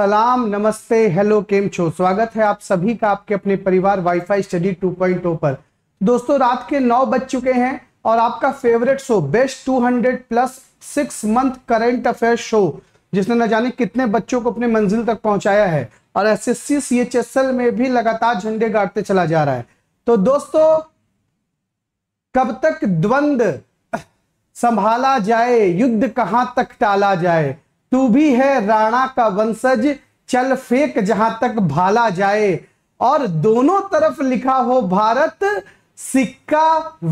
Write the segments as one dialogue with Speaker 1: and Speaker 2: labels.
Speaker 1: सलाम नमस्ते हेलो केम छो स्वागत है आप सभी का आपके अपने परिवार वाईफाई स्टडी 2.0 पर दोस्तों रात के नौ बज चुके हैं और आपका favourite show best 200 plus six month current affair show जिसने न जाने कितने बच्चों को अपने मंजिल तक पहुंचाया है और S S C C H S L में भी लगातार झंडे गाड़ते चला जा रहा है तो दोस्तों कब तक द्वंद संभाला जाए युद्ध कहां तक टाला जाए तू भी है राणा का वंशज चल फेक जहां तक भाला जाए और दोनों तरफ लिखा हो भारत सिक्का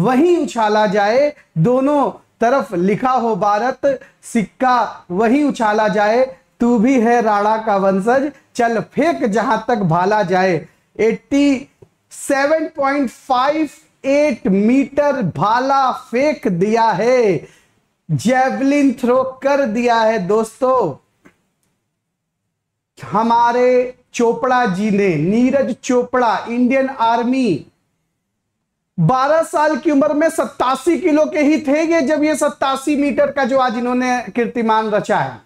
Speaker 1: वहीं उछाला जाए दोनों तरफ लिखा हो भारत सिक्का वहीं उछाला जाए तू भी है राणा का वंशज चल फेक जहां तक भाला जाए 87.58 मीटर भाला फेंक दिया है जेवलिन थ्रो कर दिया है दोस्तों हमारे चोपड़ा जी ने नीरज चोपड़ा इंडियन आर्मी 12 साल की उम्र में सत्तासी किलो के ही थे ये जब ये सत्तासी मीटर का जो आज इन्होंने कीर्तिमान रचा है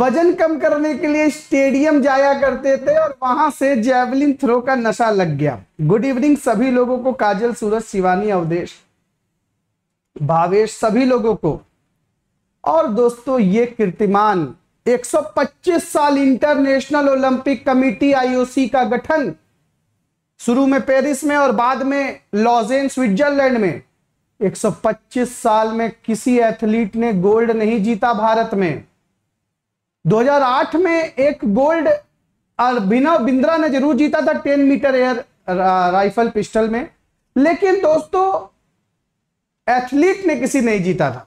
Speaker 1: वजन कम करने के लिए स्टेडियम जाया करते थे और वहां से जेवलिन थ्रो का नशा लग गया गुड इवनिंग सभी लोगों को काजल सूरज शिवानी अवधेश भावेश सभी लोगों को और दोस्तों ये कीर्तिमान 125 साल इंटरनेशनल ओलंपिक कमिटी आईओसी का गठन शुरू में पेरिस में और बाद में लॉजेन स्विट्जरलैंड में 125 साल में किसी एथलीट ने गोल्ड नहीं जीता भारत में 2008 में एक गोल्ड और बिना बिंद्रा ने जरूर जीता था 10 मीटर एयर राइफल पिस्टल में लेकिन दोस्तों एथलीट ने किसी नहीं जीता था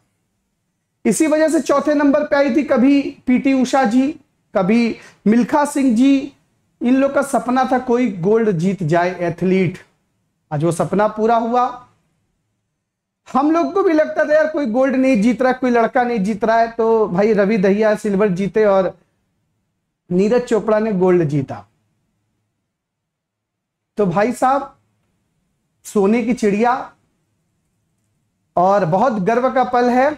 Speaker 1: इसी वजह से चौथे नंबर पे आई थी कभी पीटी उषा जी कभी मिल्खा सिंह जी इन लोग का सपना था कोई गोल्ड जीत जाए एथलीट आज वो सपना पूरा हुआ हम लोग को भी लगता था यार कोई गोल्ड नहीं जीत रहा कोई लड़का नहीं जीत रहा है तो भाई रवि दहिया सिल्वर जीते और नीरज चोपड़ा ने गोल्ड जीता तो भाई साहब सोने की चिड़िया और बहुत गर्व का पल है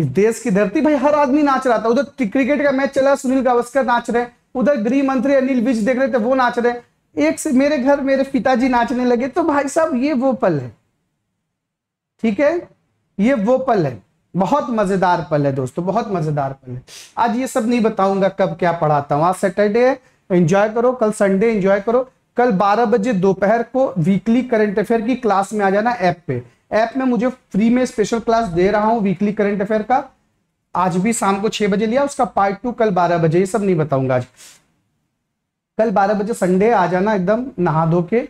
Speaker 1: इस देश की धरती भाई हर आदमी नाच रहा था उधर क्रिकेट का मैच चला सुनील गावस्कर नाच रहे उधर गृह मंत्री अनिल विज देख रहे थे वो नाच रहे एक से मेरे घर मेरे पिताजी नाचने लगे तो भाई साहब ये वो पल है ठीक है ये वो पल है बहुत मजेदार पल है दोस्तों बहुत मजेदार पल है आज ये सब नहीं बताऊंगा कब क्या पढ़ाता हूँ आज सैटरडे है एंजॉय तो करो कल संडे एंजॉय करो कल 12 बजे दोपहर को वीकली करंट अफेयर की क्लास में आ जाना ऐप पे ऐप में मुझे फ्री में स्पेशल क्लास दे रहा हूँ वीकली करंट अफेयर का आज भी शाम को छह बजे लिया उसका पार्ट टू कल बारह बजे ये सब नहीं बताऊंगा आज कल बारह बजे संडे आ जाना एकदम नहा धो के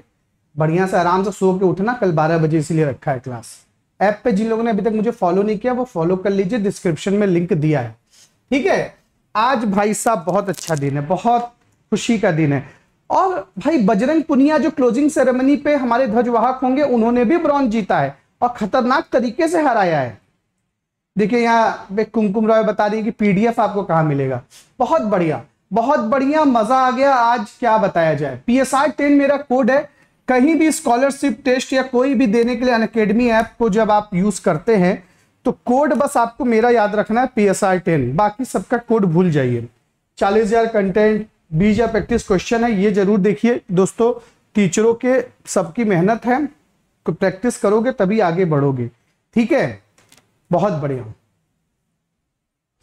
Speaker 1: बढ़िया से आराम से सो के उठना कल बारह बजे इसीलिए रखा है क्लास ऐप पे जिन लोगों ने अभी तक मुझे फॉलो नहीं किया वो फॉलो कर लीजिए डिस्क्रिप्शन में लिंक दिया है ठीक है आज भाई साहब बहुत अच्छा दिन है बहुत खुशी का दिन है और भाई बजरंग पुनिया जो क्लोजिंग सेरेमनी पे हमारे ध्वजवाहक होंगे उन्होंने भी ब्रॉन्ज जीता है और खतरनाक तरीके से हराया है देखिए यहाँ पे कुमकुम रॉय बता रही है कि पीडीएफ आपको कहाँ मिलेगा बहुत बढ़िया बहुत बढ़िया मजा आ गया आज क्या बताया जाए पी एस आर टेन मेरा कोड है कहीं भी स्कॉलरशिप टेस्ट या कोई भी देने के लिए अनकेडमी ऐप को जब आप यूज करते हैं तो कोड बस आपको मेरा याद रखना है पी एस आर टेन बाकी सबका कोड भूल जाइए चालीस हजार कंटेंट बीज या प्रैक्टिस क्वेश्चन है ये जरूर देखिए दोस्तों टीचरों के सबकी मेहनत है प्रैक्टिस करोगे तभी आगे बढ़ोगे ठीक है बहुत बढ़िया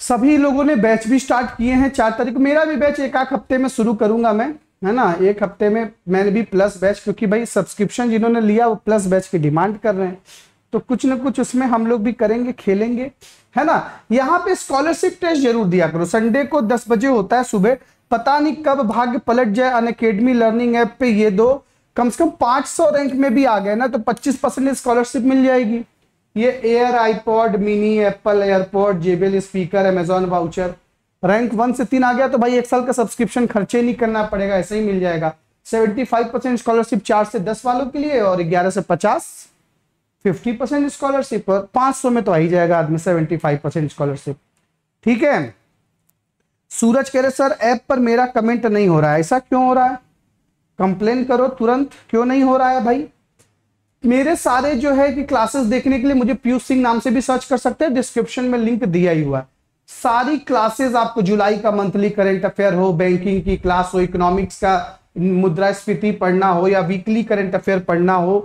Speaker 1: सभी लोगों ने बैच भी स्टार्ट किए हैं चार तारीख मेरा भी बैच एक आख हफ्ते में शुरू करूंगा मैं है ना एक हफ्ते में मैंने भी प्लस बैच क्योंकि भाई सब्सक्रिप्शन जिन्होंने लिया वो प्लस बैच की डिमांड कर रहे हैं तो कुछ ना कुछ उसमें हम लोग भी करेंगे खेलेंगे है ना यहाँ पे स्कॉलरशिप टेस्ट जरूर दिया करो संडे को दस बजे होता है सुबह पता नहीं कब भाग्य पलट जाए अन अकेडमी लर्निंग ऐप पे ये दो कम से कम 500 रैंक में भी आ गए ना तो 25 परसेंट स्कॉलरशिप मिल जाएगी ये air iPod mini Apple airport JBL speaker Amazon voucher rank one से तीन आ गया तो भाई एक साल का सब्सक्रिप्शन खर्चे नहीं करना पड़ेगा ऐसे ही मिल जाएगा 75 परसेंट स्कॉलरशिप चार से दस वालों के लिए और ग्यारह से पचास फिफ्टी परसेंट स्कॉलरशिप और सौ में तो आ ही जाएगा आदमी सेवेंटी फाइव परसेंट स्कॉलरशिप ठीक है सूरज कह रहे सर ऐप पर मेरा कमेंट नहीं हो रहा है ऐसा क्यों हो रहा है कंप्लेन करो तुरंत क्यों नहीं हो रहा है भाई मेरे सारे जो है कि क्लासेस देखने के लिए मुझे पीयूष सिंह नाम से भी सर्च कर सकते हैं डिस्क्रिप्शन में लिंक दिया ही हुआ है सारी क्लासेस आपको जुलाई का मंथली करेंट अफेयर हो बैंकिंग की क्लास हो इकोनॉमिक्स का मुद्रास्फीति पढ़ना हो या वीकली करेंट अफेयर पढ़ना हो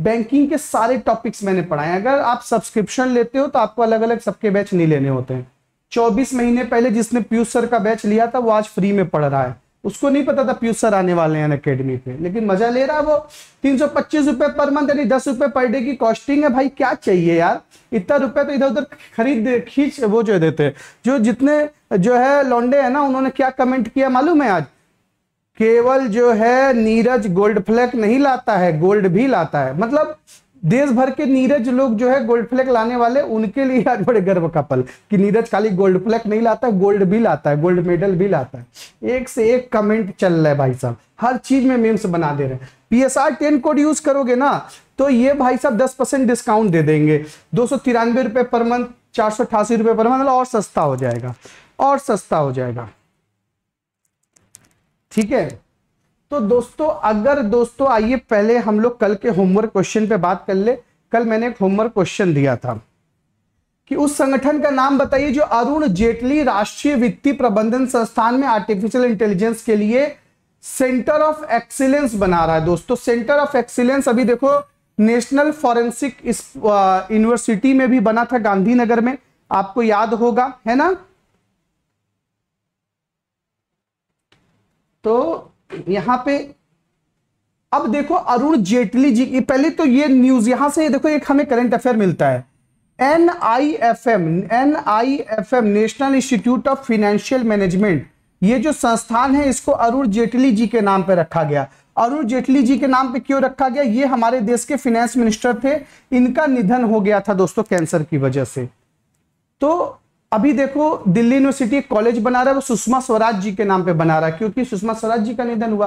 Speaker 1: बैंकिंग के सारे टॉपिक्स मैंने पढ़ाए अगर आप सब्सक्रिप्शन लेते हो तो आपको अलग अलग सबके बैच नहीं लेने होते हैं 24 महीने पहले जिसने पीयूष सर का बैच लिया था वो आज फ्री में पढ़ रहा है उसको नहीं पता था पीयूष सर आने वाले हैं अकेडमी पे लेकिन मजा ले रहा है वो तीन सौ पच्चीस रुपए पर मंथ यानी दस रुपए पर डे की कॉस्टिंग है भाई क्या चाहिए यार इतना रुपए तो इधर उधर खरीद खींच वो जो देते जो जितने जो है लोंडे है ना उन्होंने क्या कमेंट किया मालूम है आज केवल जो है नीरज गोल्ड फ्लैक नहीं लाता है गोल्ड भी लाता है मतलब देश भर के नीरज लोग जो है गोल्ड फ्लैग लाने वाले उनके लिए आज बड़े गर्व का पल कि नीरज खाली गोल्ड फ्लैग नहीं लाता गोल्ड भी लाता है गोल्ड मेडल भी लाता है एक से एक कमेंट चल रहा है भाई साहब हर चीज में मीम्स बना दे रहे हैं पीएसआर टेन कोड यूज करोगे ना तो ये भाई साहब दस परसेंट डिस्काउंट दे देंगे दो सौ तिरानवे रुपए पर मंथ चार सौ अठासी रुपए पर मंथ मतलब और सस्ता हो जाएगा और सस्ता हो जाएगा ठीक है तो दोस्तों अगर दोस्तों आइए पहले हम लोग कल के होमवर्क क्वेश्चन पे बात कर ले कल मैंने एक होमवर्क क्वेश्चन दिया था कि उस संगठन का नाम बताइए जो अरुण जेटली राष्ट्रीय वित्तीय प्रबंधन संस्थान में आर्टिफिशियल इंटेलिजेंस के लिए सेंटर ऑफ एक्सीलेंस बना रहा है दोस्तों सेंटर ऑफ एक्सीलेंस अभी देखो नेशनल फॉरेंसिक यूनिवर्सिटी में भी बना था गांधीनगर में आपको याद होगा है ना तो यहां पे अब देखो अरुण जेटली जी की पहले तो ये न्यूज यहां से देखो एक हमें करंट अफेयर मिलता है N I F M N I F M national institute of financial management ये जो संस्थान है इसको अरुण जेटली जी के नाम पर रखा गया अरुण जेटली जी के नाम पे क्यों रखा गया ये हमारे देश के फाइनेंस मिनिस्टर थे इनका निधन हो गया था दोस्तों कैंसर की वजह से तो अभी देखो दिल्ली यूनिवर्सिटी कॉलेज बना रहा है वो सुषमा स्वराज जी के नाम पे बना रहा है क्योंकि सुषमा स्वराज जी का निधन हुआ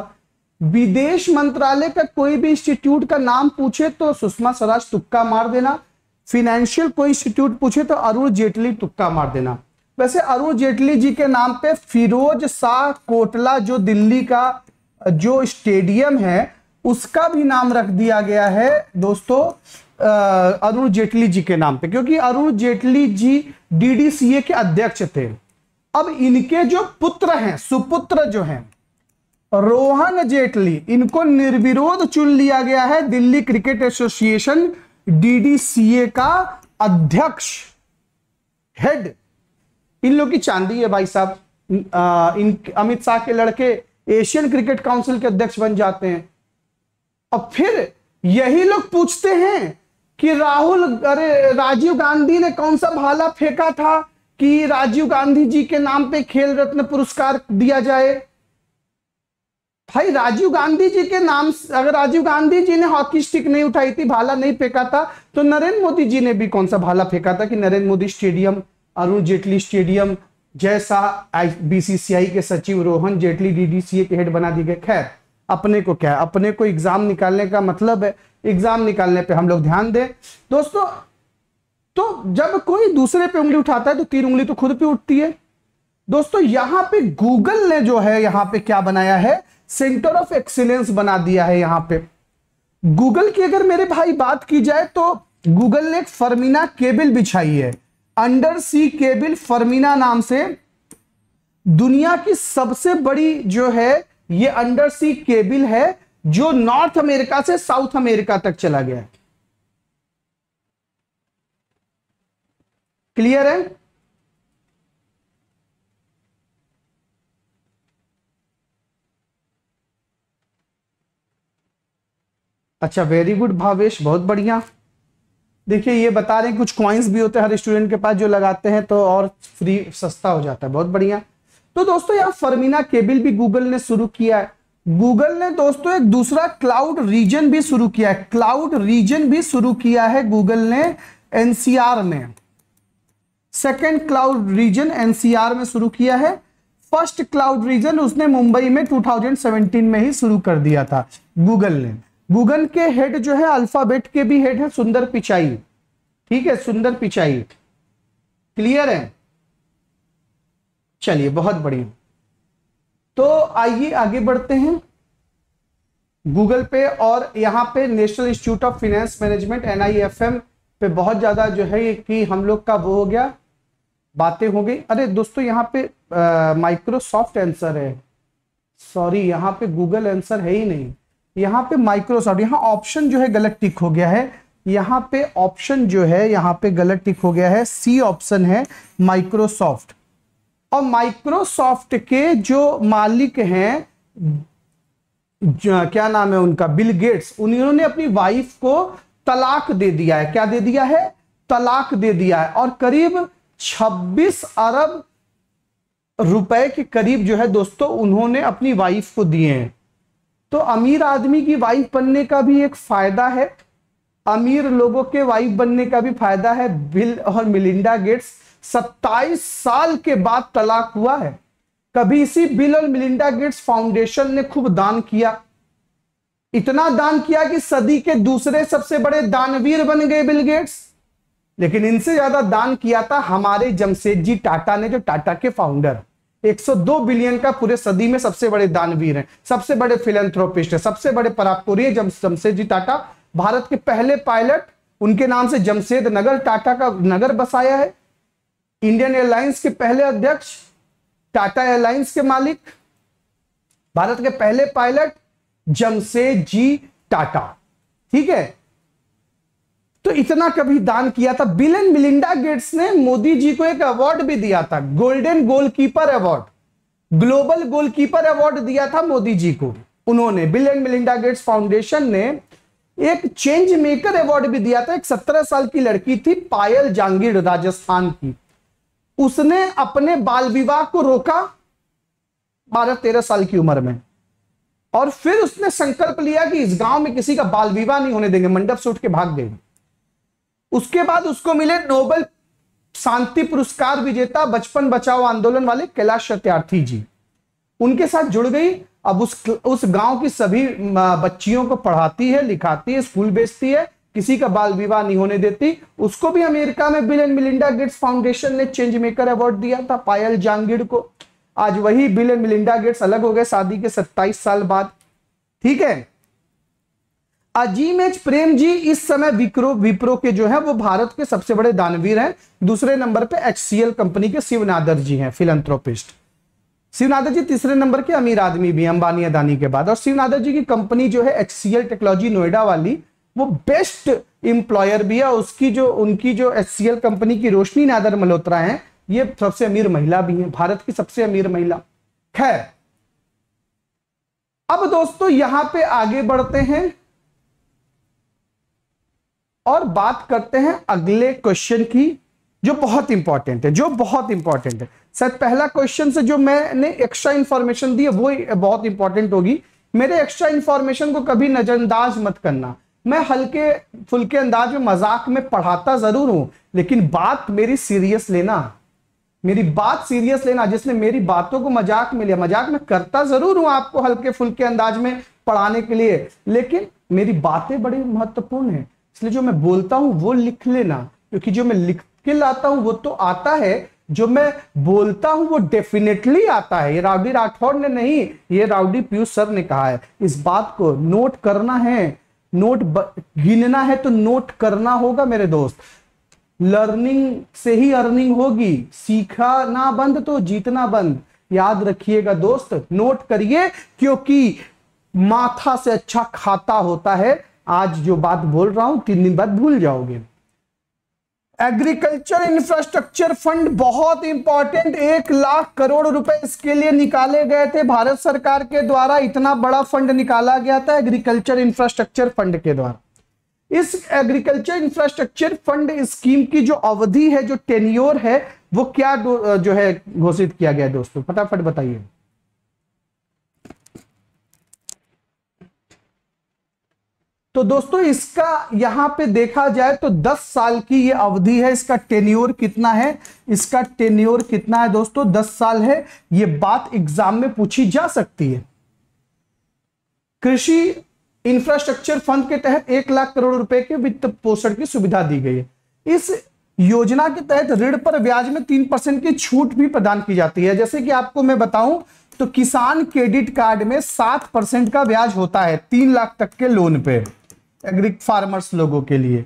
Speaker 1: विदेश मंत्रालय का कोई भी इंस्टीट्यूट का नाम पूछे तो सुषमा स्वराज तुक्का मार देना फिनेंशियल कोई इंस्टीट्यूट पूछे तो अरुण जेटली तुक्का मार देना वैसे अरुण जेटली जी के नाम पे फिरोज शाह कोटला जो दिल्ली का जो स्टेडियम है उसका भी नाम रख दिया गया है दोस्तों अरुण जेटली जी के नाम पे क्योंकि अरुण जेटली जी डीडीसीए के अध्यक्ष थे अब इनके जो पुत्र हैं सुपुत्र जो हैं रोहन जेटली इनको निर्विरोध चुन लिया गया है दिल्ली क्रिकेट एसोसिएशन डीडीसीए का अध्यक्ष हेड इन लोग की चांदी है भाई साहब इन अमित शाह के लड़के एशियन क्रिकेट काउंसिल के अध्यक्ष बन जाते हैं और फिर यही लोग पूछते हैं कि राहुल अरे राजीव गांधी ने कौन सा भाला फेंका था कि राजीव गांधी जी के नाम पे खेल रत्न पुरस्कार दिया जाए भाई राजीव गांधी जी के नाम अगर राजीव गांधी जी ने हॉकी स्टिक नहीं उठाई थी भाला नहीं फेंका था तो नरेंद्र मोदी जी ने भी कौन सा भाला फेंका था कि नरेंद्र मोदी स्टेडियम अरुण जेटली स्टेडियम जैसा बीसीसीआई के सचिव रोहन जेटली डीडीसीए के हेड बना दिए गए खैर अपने को क्या है अपने को एग्जाम निकालने का मतलब है एग्जाम निकालने पे हम लोग ध्यान दें दोस्तों तो जब कोई दूसरे पे उंगली उठाता है तो तीन उंगली तो खुद पे उठती है दोस्तों यहां पे गूगल ने जो है यहां पे क्या बनाया है सेंटर ऑफ एक्सीलेंस बना दिया है यहां पे गूगल की अगर मेरे भाई बात की जाए तो गूगल ने एक फर्मीना केबल बिछाई है अंडर सी केबल फर्मीना नाम से दुनिया की सबसे बड़ी जो है ये अंडर सी केबल है जो नॉर्थ अमेरिका से साउथ अमेरिका तक चला गया क्लियर है अच्छा वेरी गुड भावेश बहुत बढ़िया देखिए ये बता रहे हैं कुछ क्वाइंस भी होते हैं हर स्टूडेंट के पास जो लगाते हैं तो और फ्री सस्ता हो जाता है बहुत बढ़िया तो दोस्तों यहां फर्मिना केबल भी गूगल ने शुरू किया है गूगल ने दोस्तों एक दूसरा क्लाउड रीजन भी शुरू किया है क्लाउड रीजन भी शुरू किया है गूगल ने एनसीआर में सेकेंड क्लाउड रीजन एनसीआर में शुरू किया है फर्स्ट क्लाउड रीजन उसने मुंबई में 2017 में ही शुरू कर दिया था गूगल ने गूगल के हेड जो है अल्फाबेट के भी हेड है सुंदर पिचाई ठीक है सुंदर पिचाई क्लियर है चलिए बहुत बढ़िया तो आइए आगे बढ़ते हैं गूगल पे और यहाँ पे national institute of finance management N पे बहुत ज़्यादा जो है कि हम लोग का वो हो गया बातें हो गई अरे दोस्तों यहाँ पे माइक्रोसॉफ्ट आंसर है सॉरी यहाँ पे गूगल आंसर है ही नहीं यहाँ पे माइक्रोसॉफ्ट यहाँ ऑप्शन जो है गलत टिक हो गया है यहाँ पे ऑप्शन जो है यहाँ पे गलत टिक हो गया है सी ऑप्शन है माइक्रोसॉफ्ट और माइक्रोसॉफ्ट के जो मालिक हैं क्या नाम है उनका बिल गेट्स उन्होंने अपनी वाइफ को तलाक दे दिया है क्या दे दिया है तलाक दे दिया है और करीब 26 अरब रुपए के करीब जो है दोस्तों उन्होंने अपनी वाइफ को दिए हैं तो अमीर आदमी की वाइफ बनने का भी एक फायदा है अमीर लोगों के वाइफ बनने का भी फायदा है बिल और मिलिंडा गेट्स सत्ताईस साल के बाद तलाक हुआ है कभी इसी बिल और मिलिंडा गेट्स फाउंडेशन ने खूब दान किया इतना दान किया कि सदी के दूसरे सबसे बड़े दानवीर बन गए बिल गेट्स लेकिन इनसे ज्यादा दान किया था हमारे जमशेद जी टाटा ने जो टाटा के फाउंडर 102 बिलियन का पूरे सदी में सबसे बड़े दानवीर हैं सबसे बड़े फिलेंथ्रोपिस्ट है सबसे बड़े परापकोरी जम, जमशेद जी टाटा भारत के पहले पायलट उनके नाम से जमशेद नगर टाटा का नगर बसाया है इंडियन एयरलाइंस के पहले अध्यक्ष टाटा एयरलाइंस के मालिक भारत के पहले पायलट जमशेद जी टाटा ठीक है तो इतना कभी दान किया था बिल एंड मिलिंडा गेट्स ने मोदी जी को एक अवार्ड भी दिया था golden goalkeeper award global goalkeeper award दिया था मोदी जी को उन्होंने Bill and Melinda Gates foundation ने एक चेंज मेकर अवार्ड भी दिया था एक सत्रह साल की लड़की थी पायल जांगीर राजस्थान की उसने अपने बाल विवाह को रोका बारह तेरह साल की उम्र में और फिर उसने संकल्प लिया कि इस गांव में किसी का बाल विवाह नहीं होने देंगे मंडप से उठ के भाग देंगे उसके बाद उसको मिले नोबल शांति पुरस्कार विजेता बचपन बचाओ आंदोलन वाले कैलाश सत्यार्थी जी उनके साथ जुड़ गई अब उस उस गांव की सभी बच्चियों को पढ़ाती है लिखाती है स्कूल भेजती है किसी का बाल विवाह नहीं होने देती उसको भी अमेरिका में Bill and Melinda Gates foundation ने चेंज मेकर अवार्ड दिया था पायल जांगिड़ को आज वही बिल एंड मिलिंडा गेट्स अलग हो गए शादी के 27 साल बाद ठीक है अजीम एच प्रेम जी इस समय विप्रो विप्रो के जो है वो भारत के सबसे बड़े दानवीर हैं दूसरे नंबर पे एच कंपनी के शिवनादर जी हैं फिलंथ्रोपिस्ट शिवनादर जी तीसरे नंबर के अमीर आदमी भी अंबानी अदानी के बाद और शिवनादर जी की कंपनी जो है एच टेक्नोलॉजी नोएडा वाली वो बेस्ट इंप्लॉयर भी है उसकी जो उनकी जो एस कंपनी की रोशनी नादर मल्होत्रा है ये सबसे अमीर महिला भी है भारत की सबसे अमीर महिला खैर अब दोस्तों यहां पे आगे बढ़ते हैं और बात करते हैं अगले क्वेश्चन की जो बहुत इंपॉर्टेंट है जो बहुत इंपॉर्टेंट है शायद पहला क्वेश्चन से जो मैंने एक्स्ट्रा इंफॉर्मेशन दी है वो बहुत इंपॉर्टेंट होगी मेरे एक्स्ट्रा इंफॉर्मेशन को कभी नजरअंदाज मत करना मैं हल्के फुलके अंदाज में मजाक में पढ़ाता जरूर हूं लेकिन बात मेरी सीरियस लेना मेरी बात सीरियस लेना जिसने मेरी बातों को मजाक में लिया मजाक में करता जरूर हूं आपको हल्के फुलके अंदाज में पढ़ाने के लिए लेकिन मेरी बातें बड़ी महत्वपूर्ण है इसलिए जो मैं बोलता हूं वो लिख लेना क्योंकि जो मैं लिख के लाता हूं वो तो आता है जो मैं बोलता हूं वो डेफिनेटली आता है ये राउडी राठौड़ ने नहीं ये राउडी पीयूष सर ने कहा है इस बात को नोट करना है नोट गिनना है तो नोट करना होगा मेरे दोस्त लर्निंग से ही अर्निंग होगी सीखा ना बंद तो जीतना बंद याद रखिएगा दोस्त नोट करिए क्योंकि माथा से अच्छा खाता होता है आज जो बात बोल रहा हूं तीन दिन बाद भूल जाओगे एग्रीकल्चर इंफ्रास्ट्रक्चर फंड बहुत इंपॉर्टेंट एक लाख करोड़ रुपए इसके लिए निकाले गए थे भारत सरकार के द्वारा इतना बड़ा फंड निकाला गया था एग्रीकल्चर इंफ्रास्ट्रक्चर फंड के द्वारा इस एग्रीकल्चर इंफ्रास्ट्रक्चर फंड स्कीम की जो अवधि है जो टेन्योर है वो क्या जो है घोषित किया गया दोस्तों फटाफट बताइए तो दोस्तों इसका यहां पे देखा जाए तो 10 साल की ये अवधि है इसका टेन्योर कितना है इसका टेन्योर कितना है दोस्तों 10 साल है ये बात एग्जाम में पूछी जा सकती है कृषि इंफ्रास्ट्रक्चर फंड के तहत एक लाख करोड़ रुपए के वित्त पोषण की सुविधा दी गई है इस योजना के तहत ऋण पर ब्याज में तीन परसेंट की छूट भी प्रदान की जाती है जैसे कि आपको मैं बताऊं तो किसान क्रेडिट कार्ड में सात परसेंट का ब्याज होता है तीन लाख तक के लोन पे एग्री फार्मर्स लोगों के लिए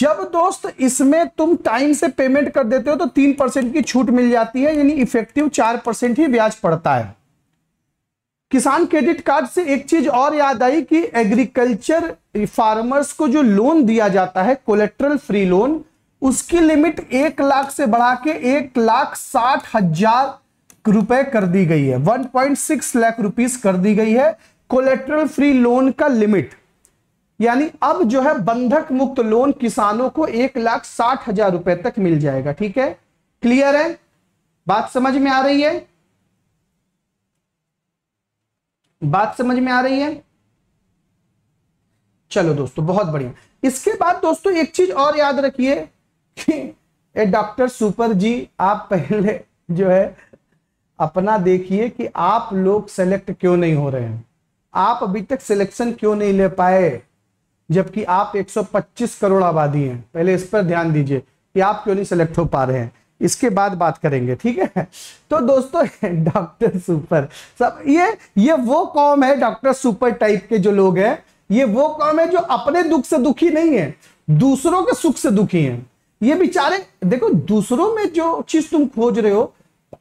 Speaker 1: जब दोस्त इसमें तुम टाइम से पेमेंट कर देते हो तो तीन परसेंट की छूट मिल जाती है यानी इफेक्टिव चार परसेंट ही ब्याज पड़ता है किसान क्रेडिट कार्ड से एक चीज और याद आई कि एग्रीकल्चर फार्मर्स को जो लोन दिया जाता है कोलेट्रल फ्री लोन उसकी लिमिट एक लाख से बढ़ा के एक लाख साठ हजार रुपए कर दी गई है सिक्स लाख रुपीज कर दी गई है कोलेट्रल फ्री लोन का लिमिट यानी अब जो है बंधक मुक्त लोन किसानों को एक लाख साठ हजार रुपए तक मिल जाएगा ठीक है क्लियर है बात समझ में आ रही है बात समझ में आ रही है चलो दोस्तों बहुत बढ़िया इसके बाद दोस्तों एक चीज और याद रखिए कि डॉक्टर सुपर जी आप पहले जो है अपना देखिए कि आप लोग सेलेक्ट क्यों नहीं हो रहे हैं आप अभी तक सिलेक्शन क्यों नहीं ले पाए जबकि आप 125 करोड़ आबादी हैं पहले इस पर ध्यान दीजिए कि आप क्यों नहीं सेलेक्ट हो पा रहे हैं इसके बाद बात करेंगे ठीक है तो दोस्तों डॉक्टर सुपर सब ये ये वो कॉम है डॉक्टर सुपर टाइप के जो लोग हैं ये वो कौम है जो अपने दुख से दुखी नहीं है दूसरों के सुख से दुखी है ये बेचारे देखो दूसरों में जो चीज तुम खोज रहे हो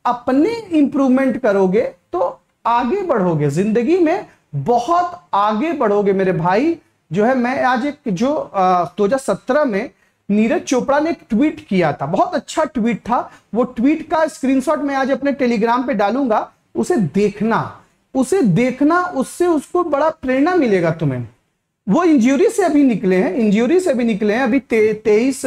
Speaker 1: अपने इंप्रूवमेंट करोगे तो आगे बढ़ोगे जिंदगी में बहुत आगे बढ़ोगे मेरे भाई जो है मैं आज एक जो दो हजार सत्रह में नीरज चोपड़ा ने एक ट्वीट किया था बहुत अच्छा ट्वीट था वो ट्वीट का स्क्रीनशॉट मैं आज अपने टेलीग्राम पे डालूंगा उसे देखना उसे देखना उससे उसको बड़ा प्रेरणा मिलेगा तुम्हें वो इंजरी से अभी निकले हैं इंजरी से अभी निकले हैं अभी ते, तेईस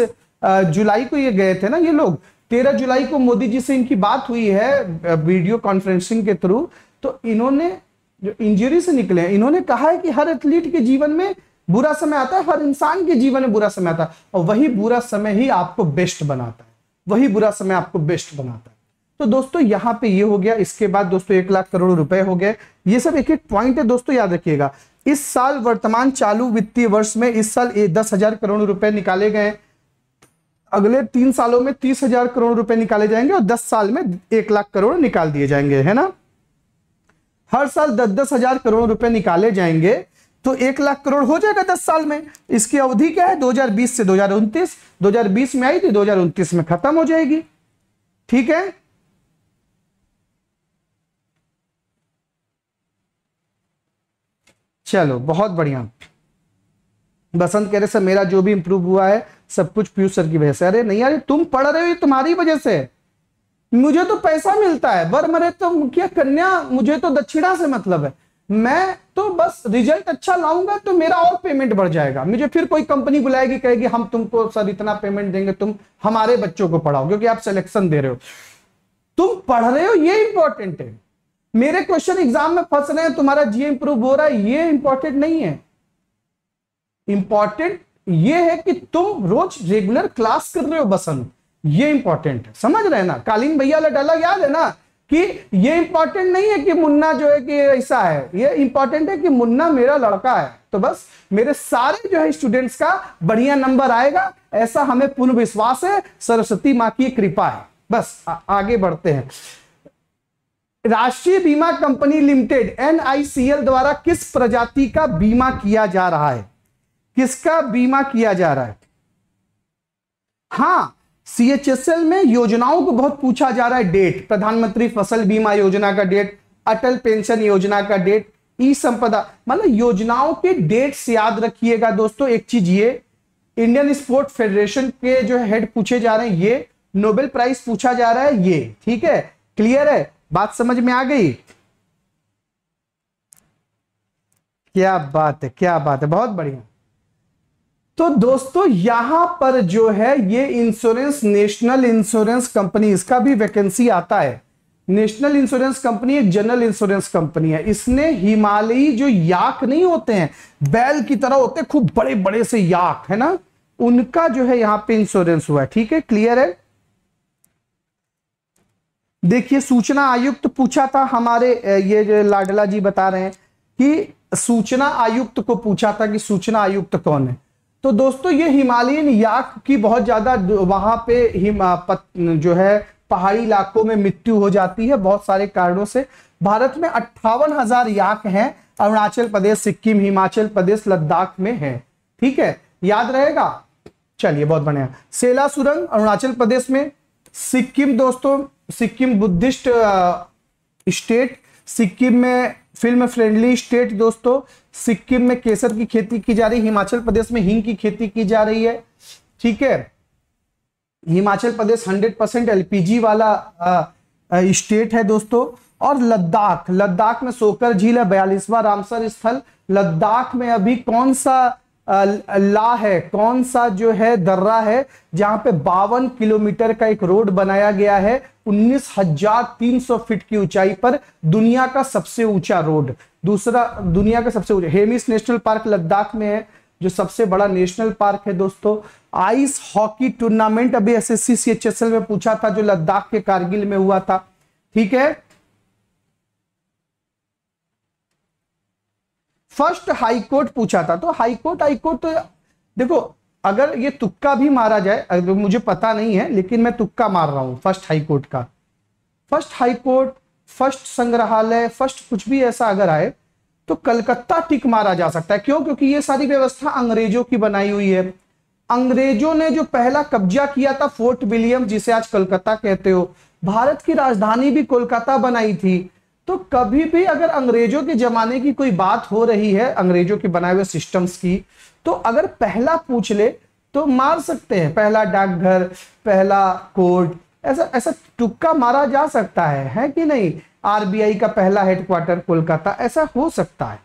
Speaker 1: जुलाई को ये गए थे ना ये लोग तेरह जुलाई को मोदी जी से इनकी बात हुई है वीडियो कॉन्फ्रेंसिंग के थ्रू तो इन्होंने जो इंजरी से निकले हैं इन्होंने कहा है कि हर एथलीट के जीवन में बुरा समय आता है हर इंसान के जीवन में बुरा समय आता है और वही बुरा समय ही आपको बेस्ट बनाता है वही बुरा समय आपको बेस्ट बनाता है तो दोस्तों यहाँ पे ये हो गया इसके बाद दोस्तों एक लाख करोड़ रुपए हो गए ये सब एक एक पॉइंट है दोस्तों याद रखिएगा इस साल वर्तमान चालू वित्तीय वर्ष में इस साल दस हजार करोड़ रुपए निकाले गए अगले तीन सालों में तीस हजार करोड़ रुपए निकाले जाएंगे और दस साल में एक लाख करोड़ निकाल दिए जाएंगे है ना हर साल दस दस हजार करोड़ रुपए निकाले जाएंगे तो एक लाख करोड़ हो जाएगा दस साल में इसकी अवधि क्या है 2020 से 2029 2020 में आई थी 2029 में खत्म हो जाएगी ठीक है चलो बहुत बढ़िया बसंत कह रहे सर मेरा जो भी इंप्रूव हुआ है सब कुछ पीयूष सर की वजह से अरे नहीं अरे तुम पढ़ रहे हो तुम्हारी वजह से मुझे तो पैसा मिलता है बर मरे तो मुखिया कन्या मुझे तो दक्षिणा से मतलब है मैं तो बस रिजल्ट अच्छा लाऊंगा तो मेरा और पेमेंट बढ़ जाएगा मुझे फिर कोई कंपनी बुलाएगी कहेगी हम तुमको सर इतना पेमेंट देंगे तुम हमारे बच्चों को पढ़ाओ क्योंकि आप सिलेक्शन दे रहे हो तुम पढ़ रहे हो ये इंपॉर्टेंट है मेरे क्वेश्चन एग्जाम में फंस रहे हैं तुम्हारा जी इंप्रूव हो रहा है ये इंपॉर्टेंट नहीं है इंपॉर्टेंट ये है कि तुम रोज रेगुलर क्लास कर रहे हो बसंत ये इंपॉर्टेंट है समझ रहे ना कालीन भैया डाला याद है ना कि ये इंपॉर्टेंट नहीं है कि मुन्ना जो है कि ऐसा है ये इंपॉर्टेंट है कि मुन्ना मेरा लड़का है तो बस मेरे सारे जो है स्टूडेंट्स का बढ़िया नंबर आएगा ऐसा हमें पूर्ण विश्वास है सरस्वती माँ की कृपा है बस आ, आगे बढ़ते हैं राष्ट्रीय बीमा कंपनी लिमिटेड एनआईसीएल द्वारा किस प्रजाति का बीमा किया जा रहा है किसका बीमा किया जा रहा है हाँ सीएचएसएल में योजनाओं को बहुत पूछा जा रहा है डेट प्रधानमंत्री फसल बीमा योजना का डेट अटल पेंशन योजना का डेट ई संपदा मतलब योजनाओं के डेट्स याद रखिएगा दोस्तों एक चीज ये इंडियन स्पोर्ट फेडरेशन के जो हेड पूछे जा रहे हैं ये नोबेल प्राइज पूछा जा रहा है ये ठीक है क्लियर है बात समझ में आ गई क्या बात है क्या बात है बहुत बढ़िया तो दोस्तों यहां पर जो है ये इंश्योरेंस नेशनल इंश्योरेंस कंपनी इसका भी वैकेंसी आता है नेशनल इंश्योरेंस कंपनी एक जनरल इंश्योरेंस कंपनी है इसने हिमालयी जो याक नहीं होते हैं बैल की तरह होते खूब बड़े बड़े से याक है ना उनका जो है यहां पे इंश्योरेंस हुआ है ठीक है क्लियर है देखिए सूचना आयुक्त पूछा था हमारे ये लाडला जी बता रहे हैं कि सूचना आयुक्त को पूछा था कि सूचना आयुक्त कौन है तो दोस्तों ये हिमालयन याक की बहुत ज़्यादा वहां पे हिम जो है पहाड़ी इलाकों में मृत्यु हो जाती है बहुत सारे कारणों से भारत में अट्ठावन हजार याक हैं अरुणाचल प्रदेश सिक्किम हिमाचल प्रदेश लद्दाख में हैं ठीक है याद रहेगा चलिए बहुत बढ़िया सेला सुरंग अरुणाचल प्रदेश में सिक्किम दोस्तों सिक्किम बुद्धिस्ट स्टेट सिक्किम में फिल्म फ्रेंडली स्टेट दोस्तों सिक्किम में केसर की खेती की जा रही है हिमाचल प्रदेश में हिंग की खेती की जा रही है ठीक है हिमाचल प्रदेश 100 परसेंट एलपीजी वाला स्टेट है दोस्तों और लद्दाख लद्दाख में सोकर झील है बयालीसवा रामसर स्थल लद्दाख में अभी कौन सा ला है कौन सा जो है दर्रा है जहां पे बावन किलोमीटर का एक रोड बनाया गया है उन्नीस हजार तीन सौ फीट की ऊंचाई पर दुनिया का सबसे ऊंचा रोड दूसरा दुनिया का सबसे ऊंचा हेमिस नेशनल पार्क लद्दाख में है जो सबसे बड़ा नेशनल पार्क है दोस्तों आइस हॉकी टूर्नामेंट अभी एस एस में पूछा था जो लद्दाख के कारगिल में हुआ था ठीक है फर्स्ट हाई कोर्ट पूछा था तो हाई कोर्ट हाई कोर्ट तो देखो अगर ये तुक्का भी मारा जाए अगर मुझे पता नहीं है लेकिन मैं तुक्का मार रहा हूं फर्स्ट हाई कोर्ट का फर्स्ट हाई कोर्ट फर्स्ट संग्रहालय फर्स्ट कुछ भी ऐसा अगर आए तो कलकत्ता टिक मारा जा सकता है क्यों क्योंकि ये सारी व्यवस्था अंग्रेजों की बनाई हुई है अंग्रेजों ने जो पहला कब्जा किया था फोर्ट विलियम जिसे आज कलकत्ता कहते हो भारत की राजधानी भी कोलकाता बनाई थी तो कभी भी अगर अंग्रेजों के जमाने की कोई बात हो रही है अंग्रेजों के बनाए हुए सिस्टम्स की तो अगर पहला पूछ ले तो मार सकते हैं पहला डाकघर पहला कोर्ट ऐसा ऐसा टुक्का मारा जा सकता है है कि नहीं आरबीआई का पहला हेडक्वार्टर कोलकाता ऐसा हो सकता है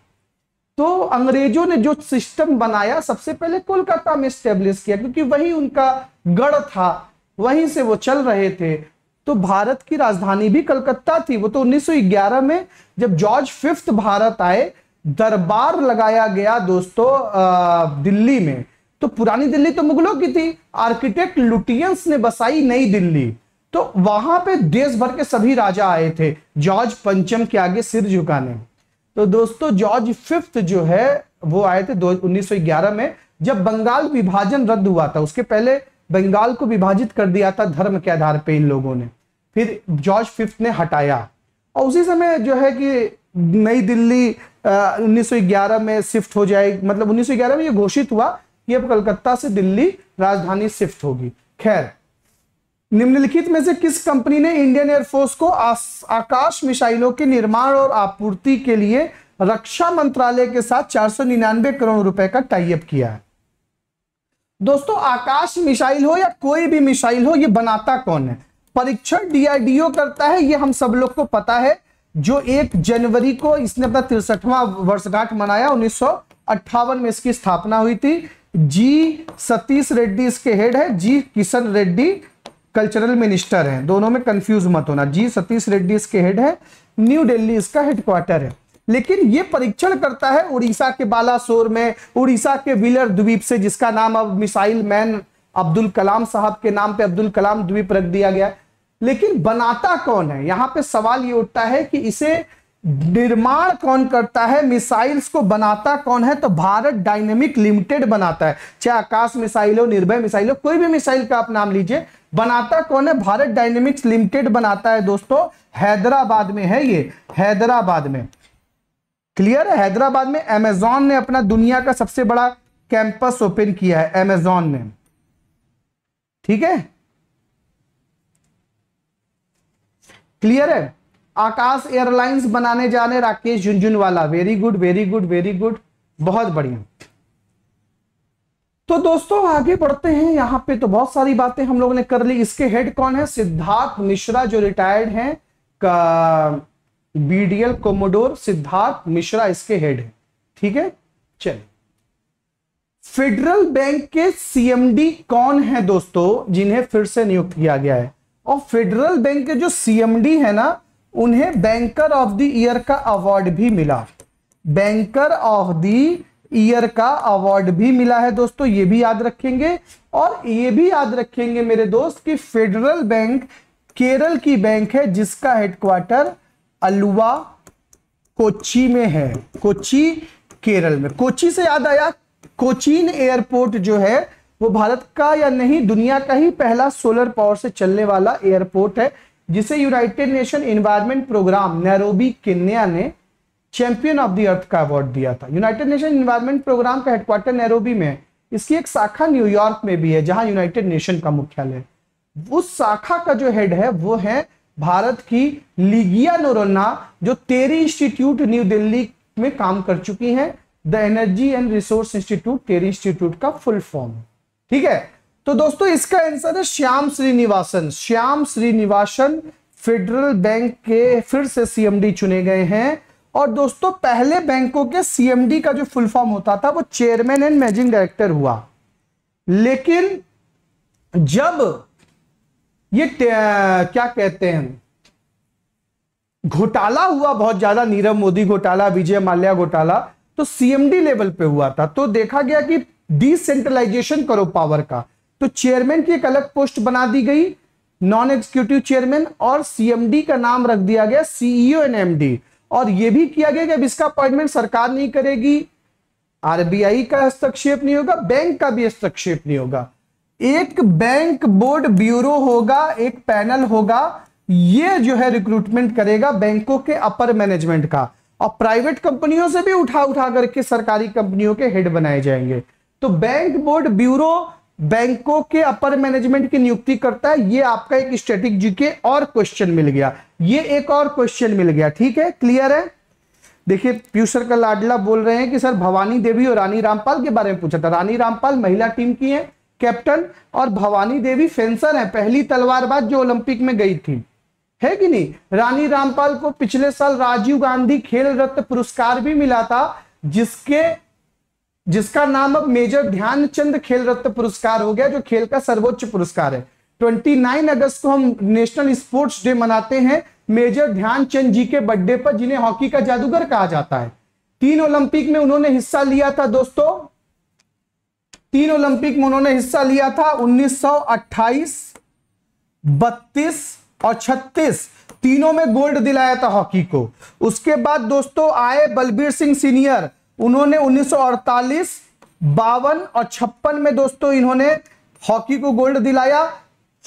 Speaker 1: तो अंग्रेजों ने जो सिस्टम बनाया सबसे पहले कोलकाता में स्टेब्लिश किया क्योंकि वही उनका गढ़ था वहीं से वो चल रहे थे तो भारत की राजधानी भी कलकत्ता थी वो तो 1911 में जब जॉर्ज फिफ्थ भारत आए दरबार लगाया गया दोस्तों दिल्ली में तो पुरानी दिल्ली तो मुगलों की थी आर्किटेक्ट लुटियंस ने बसाई नई दिल्ली तो वहां पे देश भर के सभी राजा आए थे जॉर्ज पंचम के आगे सिर झुकाने तो दोस्तों जॉर्ज फिफ्थ जो है वो आए थे दो में जब बंगाल विभाजन रद्द हुआ था उसके पहले बंगाल को विभाजित कर दिया था धर्म के आधार पे इन लोगों ने फिर जॉर्ज फिफ्थ ने हटाया और उसी समय जो है कि नई दिल्ली आ, 1911 में शिफ्ट हो जाए मतलब 1911 में ये घोषित हुआ कि अब कलकत्ता से दिल्ली राजधानी शिफ्ट होगी खैर निम्नलिखित में से किस कंपनी ने इंडियन एयरफोर्स को आकाश मिसाइलों के निर्माण और आपूर्ति के लिए रक्षा मंत्रालय के साथ चार करोड़ रुपए का टाइप किया है दोस्तों आकाश मिसाइल हो या कोई भी मिसाइल हो ये बनाता कौन है परीक्षण डीआरडीओ करता है ये हम सब लोग को पता है जो एक जनवरी को इसने अपना तिरसठवा वर्षगांठ मनाया उन्नीस में इसकी स्थापना हुई थी जी सतीश रेड्डी इसके हेड है G Kishan Reddy cultural minister हैं दोनों में कंफ्यूज मत होना जी सतीश रेड्डी इसके हेड है न्यू दिल्ली इसका हेडक्वार्टर है लेकिन ये परीक्षण करता है उड़ीसा के बालासोर में उड़ीसा के विलर द्वीप से जिसका नाम अब मिसाइल मैन अब्दुल कलाम साहब के नाम पे अब्दुल कलाम द्वीप रख दिया गया लेकिन बनाता कौन है यहां पे सवाल ये उठता है कि इसे निर्माण कौन करता है मिसाइल्स को बनाता कौन है तो भारत डायनेमिक लिमिटेड बनाता है चाहे आकाश मिसाइल हो निर्भय मिसाइल हो कोई भी मिसाइल का आप नाम लीजिए बनाता कौन है भारत डायनेमिक्स लिमिटेड बनाता है दोस्तों हैदराबाद में है ये हैदराबाद में क्लियर है हैदराबाद में अमेजॉन ने अपना दुनिया का सबसे बड़ा कैंपस ओपन किया है एमेजॉन ने ठीक है क्लियर है आकाश एयरलाइंस बनाने जाने Rakesh Jhunjhunwala very good very good very good बहुत बढ़िया तो दोस्तों आगे बढ़ते हैं यहाँ पे तो बहुत सारी बातें हम लोग ने कर ली इसके हेड कौन है सिद्धार्थ मिश्रा जो रिटायर्ड हैं बीडीएल कोमोडोर सिद्धार्थ मिश्रा इसके हेड है ठीक है चलिए फेडरल बैंक के सीएमडी कौन है दोस्तों जिन्हें फिर से नियुक्त किया गया है और फेडरल बैंक के जो सीएमडी है ना उन्हें बैंकर ऑफ द ईयर का अवार्ड भी मिला बैंकर ऑफ द ईयर का अवार्ड भी मिला है दोस्तों ये भी याद रखेंगे और ये भी याद रखेंगे मेरे दोस्त कि फेडरल बैंक केरल की बैंक है जिसका हेडक्वार्टर अलुआ कोची में है कोची केरल में कोची से याद आया कोचीन एयरपोर्ट जो है वो भारत का या नहीं दुनिया का ही पहला सोलर पावर से चलने वाला एयरपोर्ट है जिसे United Nation environment programme Nairobi Kenya ने चैंपियन ऑफ द अर्थ का अवार्ड दिया था यूनाइटेड नेशन इन्वायरमेंट प्रोग्राम का हेडक्वार्टर नैरोबी में है इसकी एक शाखा न्यूयॉर्क में भी है जहां यूनाइटेड नेशन का मुख्यालय है उस शाखा का जो हेड है वो है भारत की लीगिया नोरोना जो तेरी इंस्टीट्यूट न्यू दिल्ली में काम कर चुकी है the energy and resource institute TERI institute का फुल फॉर्म है ठीक है तो दोस्तों इसका आंसर है श्याम श्रीनिवासन श्याम श्रीनिवासन फेडरल बैंक के फिर से सीएमडी चुने गए हैं और दोस्तों पहले बैंकों के सीएमडी का जो फुल फॉर्म होता था वो चेयरमैन एंड मैनेजिंग डायरेक्टर हुआ लेकिन जब ये क्या कहते हैं घोटाला हुआ बहुत ज्यादा नीरव मोदी घोटाला विजय माल्या घोटाला तो सीएमडी लेवल पे हुआ था तो देखा गया कि डिसेंट्रलाइजेशन करो पावर का तो चेयरमैन की एक अलग पोस्ट बना दी गई नॉन एग्जीक्यूटिव चेयरमैन और सीएमडी का नाम रख दिया गया सीईओ एंड एमडी और यह भी किया गया कि अब इसका अपॉइंटमेंट सरकार नहीं करेगी आरबीआई का हस्तक्षेप नहीं होगा बैंक का भी हस्तक्षेप नहीं होगा एक बैंक बोर्ड ब्यूरो होगा एक पैनल होगा ये जो है रिक्रूटमेंट करेगा बैंकों के अपर मैनेजमेंट का और प्राइवेट कंपनियों से भी उठा उठा करके सरकारी कंपनियों के हेड बनाए जाएंगे तो बैंक बोर्ड ब्यूरो बैंकों के अपर मैनेजमेंट की नियुक्ति करता है ये आपका एक स्टेटिक जीके और क्वेश्चन मिल गया ये एक और क्वेश्चन मिल गया ठीक है क्लियर है देखिए प्यूसर का लाडला बोल रहे हैं कि सर भवानी देवी और रानी रामपाल के बारे में पूछा था रानी रामपाल महिला टीम की है कैप्टन और भवानी देवी फेंसर है पहली तलवारबाज जो ओलंपिक में गई थी है कि नहीं रानी रामपाल को पिछले साल राजीव गांधी खेल रत्न पुरस्कार भी मिला था जिसके जिसका नाम अब मेजर ध्यानचंद खेल रत्न पुरस्कार हो गया जो खेल का सर्वोच्च पुरस्कार है 29 अगस्त को हम नेशनल स्पोर्ट्स डे मनाते हैं मेजर ध्यानचंद जी के बर्थडे पर जिन्हें हॉकी का जादूगर कहा जाता है तीन ओलंपिक में उन्होंने हिस्सा लिया था दोस्तों तीन ओलंपिक में उन्होंने हिस्सा लिया था 1928, 32 और 36 तीनों में गोल्ड दिलाया था हॉकी को उसके बाद दोस्तों आए बलबीर सिंह सीनियर उन्होंने 1948 बावन और छप्पन में दोस्तों इन्होंने हॉकी को गोल्ड दिलाया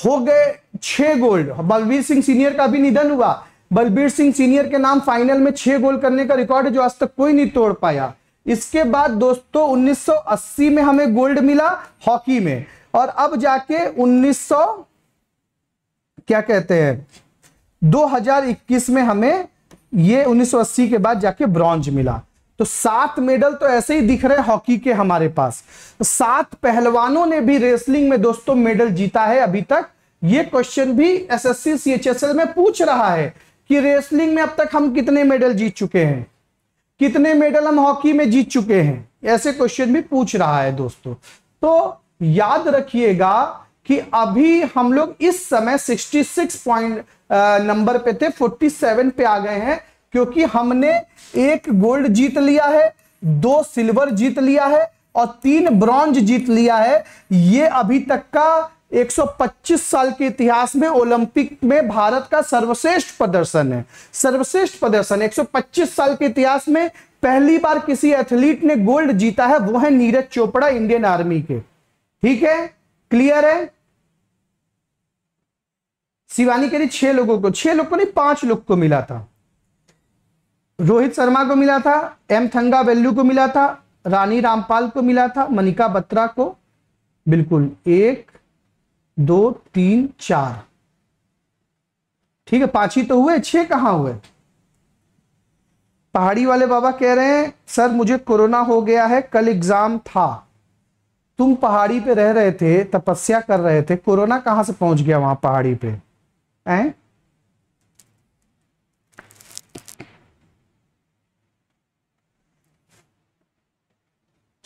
Speaker 1: हो गए छह गोल्ड बलबीर सिंह सीनियर का भी निधन हुआ बलबीर सिंह सीनियर के नाम फाइनल में छह गोल करने का रिकॉर्ड जो आज तक कोई नहीं तोड़ पाया इसके बाद दोस्तों 1980 में हमें गोल्ड मिला हॉकी में और अब जाके 1900 क्या कहते हैं 2021 में हमें ये 1980 के बाद जाके ब्रॉन्ज मिला तो सात मेडल तो ऐसे ही दिख रहे हॉकी के हमारे पास तो सात पहलवानों ने भी रेसलिंग में दोस्तों मेडल जीता है अभी तक ये क्वेश्चन भी एसएससी सीएचएसएल में पूछ रहा है कि रेसलिंग में अब तक हम कितने मेडल जीत चुके हैं कितने मेडल हम हॉकी में जीत चुके हैं ऐसे क्वेश्चन भी पूछ रहा है दोस्तों तो याद रखिएगा कि अभी हम लोग इस समय 66 पॉइंट नंबर पे थे 47 पे आ गए हैं क्योंकि हमने एक गोल्ड जीत लिया है दो सिल्वर जीत लिया है और तीन ब्रॉन्ज जीत लिया है ये अभी तक का 125 साल के इतिहास में ओलंपिक में भारत का सर्वश्रेष्ठ प्रदर्शन है सर्वश्रेष्ठ प्रदर्शन 125 साल के इतिहास में पहली बार किसी एथलीट ने गोल्ड जीता है वो है नीरज चोपड़ा इंडियन आर्मी के ठीक है क्लियर है शिवानी के लिए छह लोगों को छह लोग को नहीं पांच लोग को मिला था रोहित शर्मा को मिला था एम थंगा वेल्लू को मिला था रानी रामपाल को मिला था मनिका बत्रा को बिल्कुल एक दो तीन चार ठीक है पांच ही तो हुए छह कहां हुए पहाड़ी वाले बाबा कह रहे हैं सर मुझे कोरोना हो गया है कल एग्जाम था तुम पहाड़ी पे रह रहे थे तपस्या कर रहे थे कोरोना कहां से पहुंच गया वहां पहाड़ी पे ए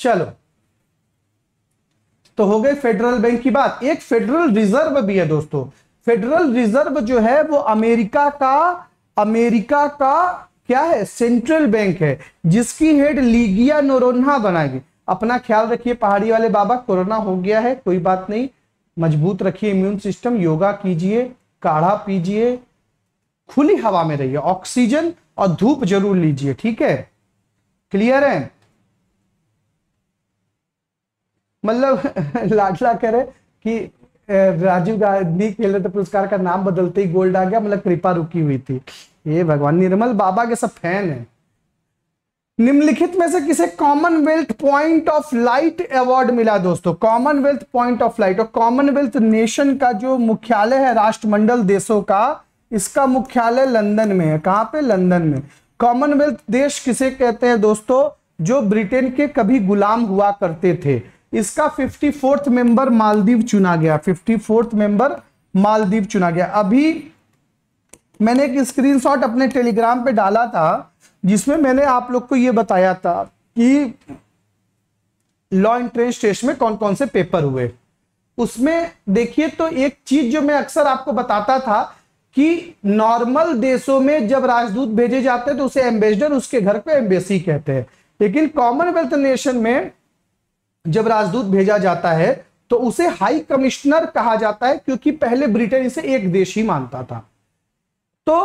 Speaker 1: चलो तो हो गई फेडरल बैंक की बात एक फेडरल रिजर्व भी है दोस्तों फेडरल रिजर्व जो है वो अमेरिका का अमेरिका का क्या है सेंट्रल बैंक है जिसकी हेड लीगिया नोरोन्हा बनाएगी अपना ख्याल रखिए पहाड़ी वाले बाबा कोरोना हो गया है कोई बात नहीं मजबूत रखिए इम्यून सिस्टम योगा कीजिए काढ़ा पीजिए खुली हवा में रहिए ऑक्सीजन और धूप जरूर लीजिए ठीक है क्लियर है मतलब लाडला करे कि राजीव गांधी खेल रत्न पुरस्कार का नाम बदलते ही गोल्ड आ गया मतलब कृपा रुकी हुई थी ये भगवान निर्मल बाबा के सब फैन है निम्नलिखित में से किसे Commonwealth point of light award मिला दोस्तों कॉमनवेल्थ पॉइंट ऑफ लाइट और कॉमनवेल्थ नेशन का जो मुख्यालय है राष्ट्रमंडल देशों का इसका मुख्यालय लंदन में है कहां पे लंदन में कॉमनवेल्थ देश किसे कहते हैं दोस्तों जो ब्रिटेन के कभी गुलाम हुआ करते थे इसका फिफ्टी फोर्थ मेंबर मालदीव चुना गया फिफ्टी फोर्थ मेंबर मालदीव चुना गया अभी मैंने एक स्क्रीनशॉट अपने टेलीग्राम पे डाला था जिसमें मैंने आप लोग को यह बताया था कि लॉ एंट्रेंस टेस्ट में कौन कौन से पेपर हुए उसमें देखिए तो एक चीज जो मैं अक्सर आपको बताता था कि नॉर्मल देशों में जब राजदूत भेजे जाते हैं तो उसे एम्बेसडर उसके घर को एम्बेसी कहते हैं लेकिन कॉमनवेल्थ नेशन में जब राजदूत भेजा जाता है तो उसे हाई कमिश्नर कहा जाता है क्योंकि पहले ब्रिटेन इसे एक देश ही मानता था तो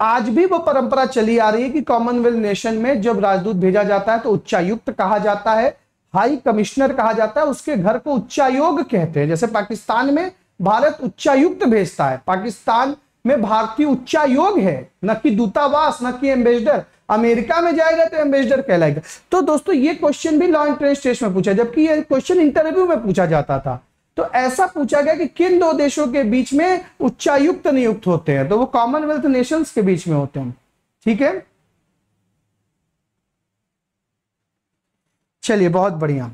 Speaker 1: आज भी वो परंपरा चली आ रही है कि कॉमनवेल्थ नेशन में जब राजदूत भेजा जाता है तो उच्चायुक्त कहा जाता है हाई कमिश्नर कहा जाता है उसके घर को उच्चायोग कहते हैं जैसे पाकिस्तान में भारत उच्चायुक्त भेजता है पाकिस्तान में भारतीय उच्चायोग है न कि दूतावास न कि एम्बेसडर अमेरिका में जाएगा तो एम्बेसडर कहलाएगा तो दोस्तों ये क्वेश्चन भी लॉ इंटरेस्ट टेस्ट में पूछा जबकि ये क्वेश्चन इंटरव्यू में पूछा जाता था तो ऐसा पूछा गया कि किन दो देशों के बीच में उच्चायुक्त नियुक्त होते हैं तो वो कॉमनवेल्थ नेशंस के बीच में होते हैं ठीक है चलिए बहुत बढ़िया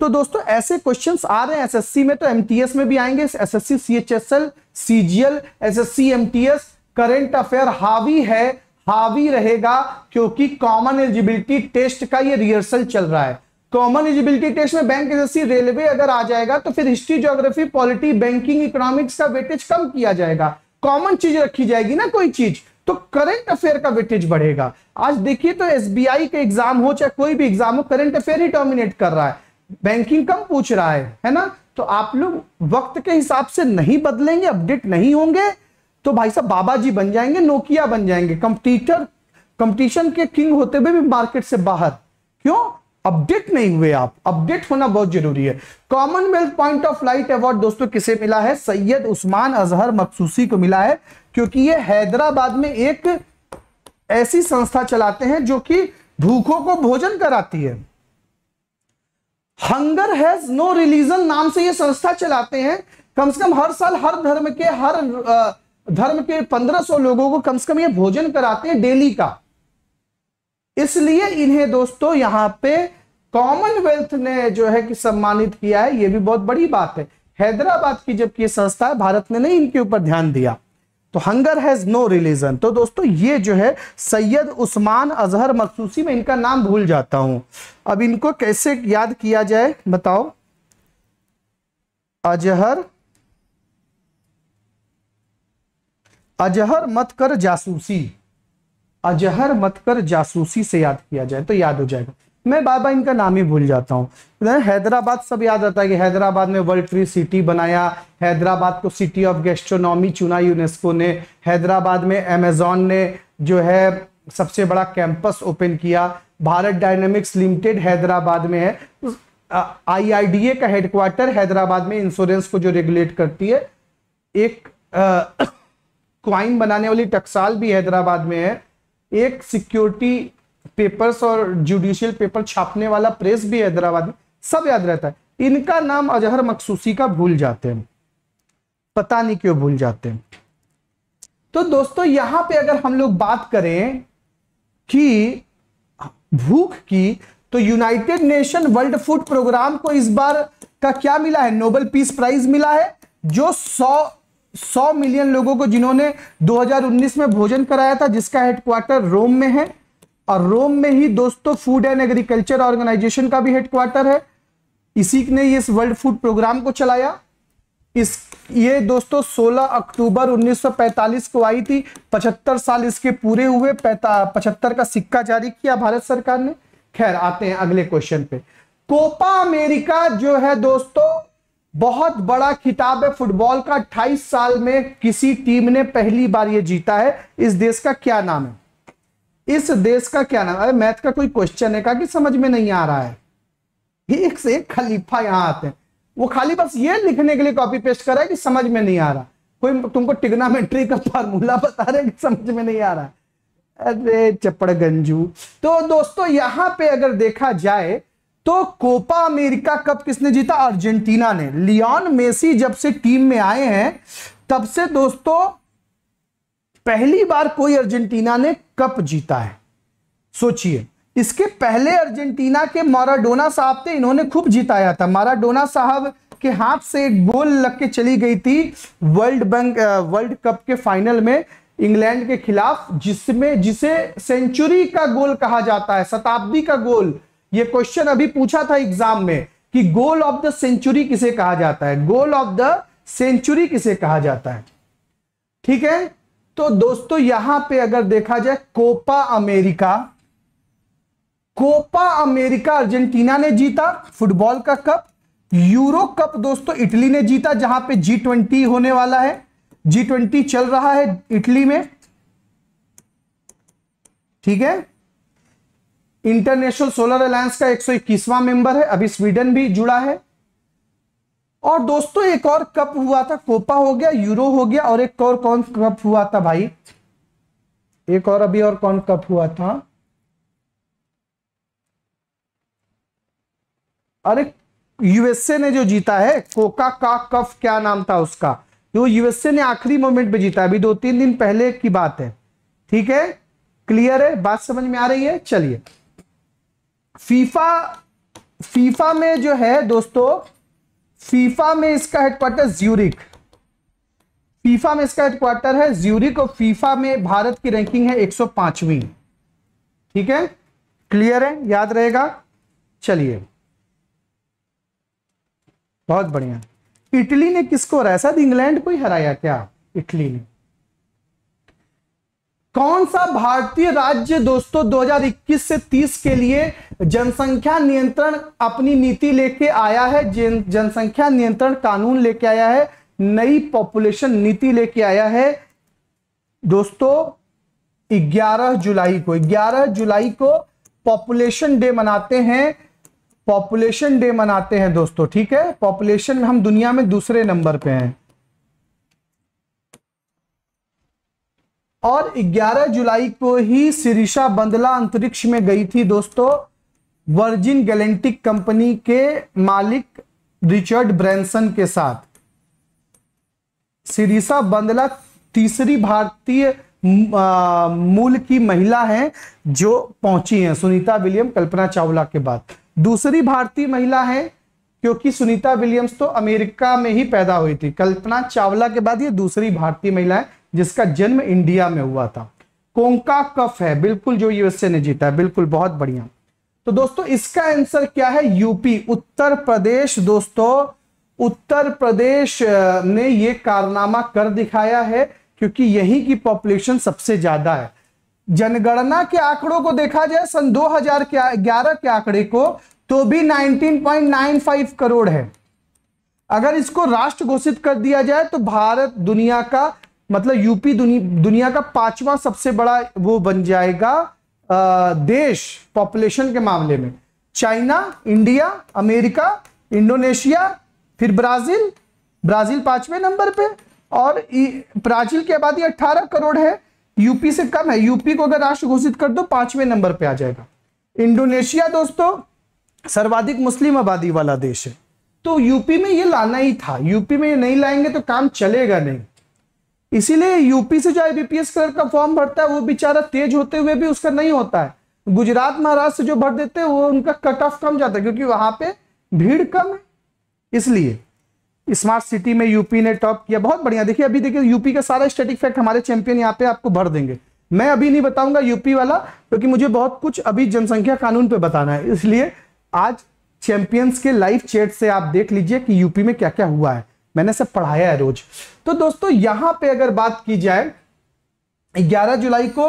Speaker 1: तो दोस्तों ऐसे क्वेश्चंस आ रहे हैं एसएससी में तो एमटीएस में भी आएंगे SSC CHSL CGL SSC MTS current affair हावी है हावी रहेगा क्योंकि कॉमन एलिजिबिलिटी टेस्ट का ये रिहर्सल चल रहा है कॉमन एलिजिबिलिटी टेस्ट में बैंक एजेंसी रेलवे अगर आ जाएगा तो फिर history geography polity banking economics का वेटेज कम किया जाएगा कॉमन चीज रखी जाएगी ना कोई चीज तो करंट अफेयर का वेटेज बढ़ेगा आज देखिए तो एसबीआई का एग्जाम हो चाहे कोई भी एग्जाम हो करंट अफेयर ही डोमिनेट कर रहा है बैंकिंग कम पूछ रहा है है ना तो आप लोग वक्त के हिसाब से नहीं बदलेंगे अपडेट नहीं होंगे तो भाई साहब बाबा जी बन जाएंगे नोकिया बन जाएंगे कंपटीटर कंपटीशन के किंग होते हुए भी मार्केट से बाहर क्यों अपडेट नहीं हुए आप अपडेट होना बहुत जरूरी है Commonwealth point of light award दोस्तों किसे मिला है सैयद उस्मान अजहर मकसूसी को मिला है क्योंकि ये हैदराबाद में एक ऐसी संस्था चलाते हैं जो कि भूखों को भोजन कराती है हंगर हैज नो रिलीजन नाम से ये संस्था चलाते हैं कम से कम हर साल हर धर्म के हर आ, धर्म के पंद्रह सौ लोगों को कम से कम ये भोजन कराते हैं डेली का इसलिए इन्हें दोस्तों यहां पे कॉमनवेल्थ ने जो है कि सम्मानित किया है ये भी बहुत बड़ी बात है हैदराबाद की जबकि ये संस्था है भारत ने नहीं इनके ऊपर ध्यान दिया तो हंगर हैज नो रिलीजन तो दोस्तों ये जो है सैयद उस्मान अजहर मखसूसी में इनका नाम भूल जाता हूं अब इनको कैसे याद किया जाए बताओ अजहर अजहर मत कर जासूसी अजहर मत कर जासूसी से याद किया जाए तो याद हो जाएगा मैं बाबा इनका नाम ही भूल जाता हूँ हैदराबाद सब याद आता है कि हैदराबाद में वर्ल्ड फ्री सिटी बनाया हैदराबाद को सिटी ऑफ गेस्ट्रोनॉमी चुना यूनेस्को ने हैदराबाद में अमेजोन ने जो है सबसे बड़ा कैंपस ओपन किया भारत डायनेमिक्स लिमिटेड हैदराबाद में है आईआईडीए का हेडक्वार्टर हैदराबाद में इंश्योरेंस को जो रेगुलेट करती है एक आ, क्वाइन बनाने वाली टक्साल भी हैदराबाद में है एक सिक्योरिटी पेपर्स और जुडिशियल पेपर छापने वाला प्रेस भी हैदराबाद में सब याद रहता है इनका नाम अजहर मकसूसी का भूल जाते हैं पता नहीं क्यों भूल जाते हैं तो दोस्तों यहां पे अगर हम लोग बात करें कि भूख की तो United Nation world food programme को इस बार का क्या मिला है नोबेल पीस प्राइज मिला है जो सौ 100 मिलियन लोगों को जिन्होंने 2019 में भोजन कराया था जिसका हेडक्वार्टर रोम में है और रोम में ही दोस्तों फूड एंड एग्रीकल्चर ऑर्गेनाइजेशन का भी हेडक्वार्टर है इसी ने इस वर्ल्ड फूड प्रोग्राम को चलाया इस ये दोस्तों 16 अक्टूबर 1945 को आई थी 75 साल इसके पूरे हुए पचहत्तर का सिक्का जारी किया भारत सरकार ने खैर आते हैं अगले क्वेश्चन पे कोपा अमेरिका जो है दोस्तों बहुत बड़ा खिताब है फुटबॉल का अट्ठाईस साल में किसी टीम ने पहली बार ये जीता है इस देश का क्या नाम है इस देश का क्या नाम अरे मैथ का कोई क्वेश्चन है का कि समझ में नहीं आ रहा है एक से एक खलीफा यहां आते हैं वो खाली बस ये लिखने के लिए कॉपी पेस्ट करा है कि समझ में नहीं आ रहा कोई तुमको टिग्नामेट्री का फॉर्मूला बता रहे कि समझ में नहीं आ रहा अरे चपड़ गंजू तो दोस्तों यहां पे अगर देखा जाए तो कोपा अमेरिका कप किसने जीता अर्जेंटीना ने लियोन मेसी जब से टीम में आए हैं तब से दोस्तों पहली बार कोई अर्जेंटीना ने कप जीता है सोचिए इसके पहले अर्जेंटीना के माराडोना साहब थे इन्होंने खूब जिताया था माराडोना साहब के हाथ से एक गोल लग के चली गई थी वर्ल्ड बैंक वर्ल्ड कप के फाइनल में इंग्लैंड के खिलाफ जिसमें जिसे सेंचुरी का गोल कहा जाता है शताब्दी का गोल ये क्वेश्चन अभी पूछा था एग्जाम में कि गोल ऑफ द सेंचुरी किसे कहा जाता है गोल ऑफ द सेंचुरी किसे कहा जाता है ठीक है तो दोस्तों यहां पे अगर देखा जाए Copa America Copa America Argentina ने जीता फुटबॉल का कप यूरो कप दोस्तों इटली ने जीता जहां पे जी ट्वेंटी होने वाला है जी ट्वेंटी चल रहा है इटली में ठीक है इंटरनेशनल सोलर अलायंस का एक मेंबर है अभी स्वीडन भी जुड़ा है और दोस्तों एक और कप हुआ था कोपा हो गया यूरो हो गया और एक और कौन कप हुआ था भाई एक और अभी और कौन कप हुआ था अरे यूएसए ने जो जीता है कोका का कप क्या नाम था उसका जो यूएसए ने आखिरी मोमेंट पे जीता अभी दो तीन दिन पहले की बात है ठीक है क्लियर है बात समझ में आ रही है चलिए फीफा फीफा में जो है दोस्तों फीफा में इसका हेडक्वार्टर ज्यूरिक फीफा में इसका हेडक्वार्टर है ज्यूरिक और फीफा में भारत की रैंकिंग है 105वीं ठीक है क्लियर है याद रहेगा चलिए बहुत बढ़िया इटली ने किसको हराया शायद इंग्लैंड को ही हराया क्या इटली ने कौन सा भारतीय राज्य दोस्तों 2021 से 30 के लिए जनसंख्या नियंत्रण अपनी नीति लेके आया है जन जनसंख्या नियंत्रण कानून लेके आया है नई पॉपुलेशन नीति लेके आया है दोस्तों 11 जुलाई को 11 जुलाई को पॉपुलेशन डे मनाते हैं पॉपुलेशन डे मनाते हैं दोस्तों ठीक है पॉपुलेशन हम दुनिया में दूसरे नंबर पे हैं और 11 जुलाई को ही सिरिशा बंदला अंतरिक्ष में गई थी दोस्तों वर्जिन गैलेंटिक कंपनी के मालिक रिचर्ड ब्रैंसन के साथ सिरिशा बंदला तीसरी भारतीय मूल की महिला हैं जो पहुंची हैं सुनीता विलियम कल्पना चावला के बाद दूसरी भारतीय महिला हैं क्योंकि सुनीता विलियम्स तो अमेरिका में ही पैदा हुई थी कल्पना चावला के बाद ये दूसरी भारतीय महिला है जिसका जन्म इंडिया में हुआ था कोंका कफ है बिल्कुल जो यूएसए ने जीता है बिल्कुल बहुत बढ़िया तो दोस्तों इसका आंसर क्या है यूपी उत्तर प्रदेश दोस्तों उत्तर प्रदेश ने ये कारनामा कर दिखाया है क्योंकि यही की पॉपुलेशन सबसे ज्यादा है जनगणना के आंकड़ों को देखा जाए सन 2011 के आंकड़े को तो भी 19.95 करोड़ है अगर इसको राष्ट्र घोषित कर दिया जाए तो भारत दुनिया का मतलब यूपी दुनि, दुनिया का पांचवा सबसे बड़ा वो बन जाएगा आ, देश पॉपुलेशन के मामले में चाइना इंडिया अमेरिका इंडोनेशिया फिर ब्राजील ब्राजील पांचवें नंबर पे और ब्राजील की आबादी 18 करोड़ है यूपी से कम है यूपी को अगर राष्ट्र घोषित कर दो पांचवें नंबर पे आ जाएगा इंडोनेशिया दोस्तों सर्वाधिक मुस्लिम आबादी वाला देश है तो यूपी में ये लाना ही था यूपी में ये नहीं लाएंगे तो काम चलेगा नहीं इसीलिए यूपी से जो आईबीपीएस क्लर्क का फॉर्म भरता है वो बेचारा तेज होते हुए भी उसका नहीं होता है गुजरात महाराष्ट्र से जो भर देते हैं वो उनका कट ऑफ कम जाता है क्योंकि वहां पे भीड़ कम है इसलिए स्मार्ट सिटी में यूपी ने टॉप किया बहुत बढ़िया देखिए अभी देखिए यूपी का सारा स्टेटिक फैक्ट हमारे चैंपियन यहाँ पे आपको भर देंगे मैं अभी नहीं बताऊंगा यूपी वाला क्योंकि तो मुझे बहुत कुछ अभी जनसंख्या कानून पे बताना है इसलिए आज चैंपियंस के लाइव चैट से आप देख लीजिए कि यूपी में क्या क्या हुआ है मैंने सब पढ़ाया है रोज तो दोस्तों यहां पे अगर बात की जाए 11 जुलाई को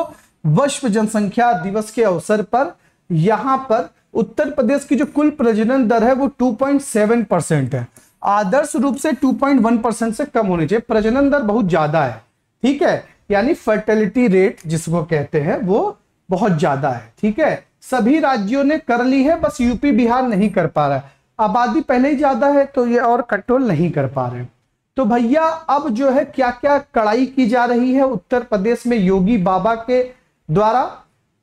Speaker 1: विश्व जनसंख्या दिवस के अवसर पर यहां पर उत्तर प्रदेश की जो कुल प्रजनन दर है वो 2.7 परसेंट है आदर्श रूप से 2.1 परसेंट से कम होनी चाहिए प्रजनन दर बहुत ज्यादा है ठीक है यानी फर्टिलिटी रेट जिसको कहते हैं वो बहुत ज्यादा है ठीक है सभी राज्यों ने कर ली है बस यूपी बिहार नहीं कर पा रहा है आबादी पहले ही ज्यादा है तो ये और कंट्रोल नहीं कर पा रहे तो भैया अब जो है क्या क्या कड़ाई की जा रही है उत्तर प्रदेश में योगी बाबा के द्वारा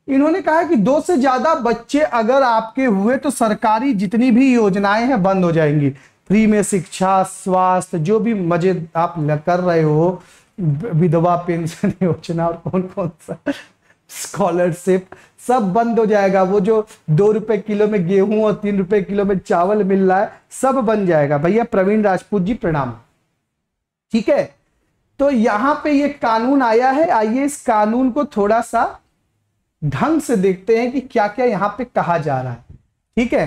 Speaker 1: इन्होंने कहा कि दो से ज्यादा बच्चे अगर आपके हुए तो सरकारी जितनी भी योजनाएं हैं बंद हो जाएंगी फ्री में शिक्षा स्वास्थ्य जो भी मजे आप कर रहे हो विधवा पेंशन योजना और कौन कौन सा स्कॉलरशिप सब बंद हो जाएगा वो जो दो रुपए किलो में गेहूं और तीन रुपए किलो में चावल मिल रहा है सब बन जाएगा भैया प्रवीण राजपूत जी प्रणाम ठीक है तो यहां पे ये कानून आया है आइए इस कानून को थोड़ा सा ढंग से देखते हैं कि क्या क्या यहां पे कहा जा रहा है ठीक है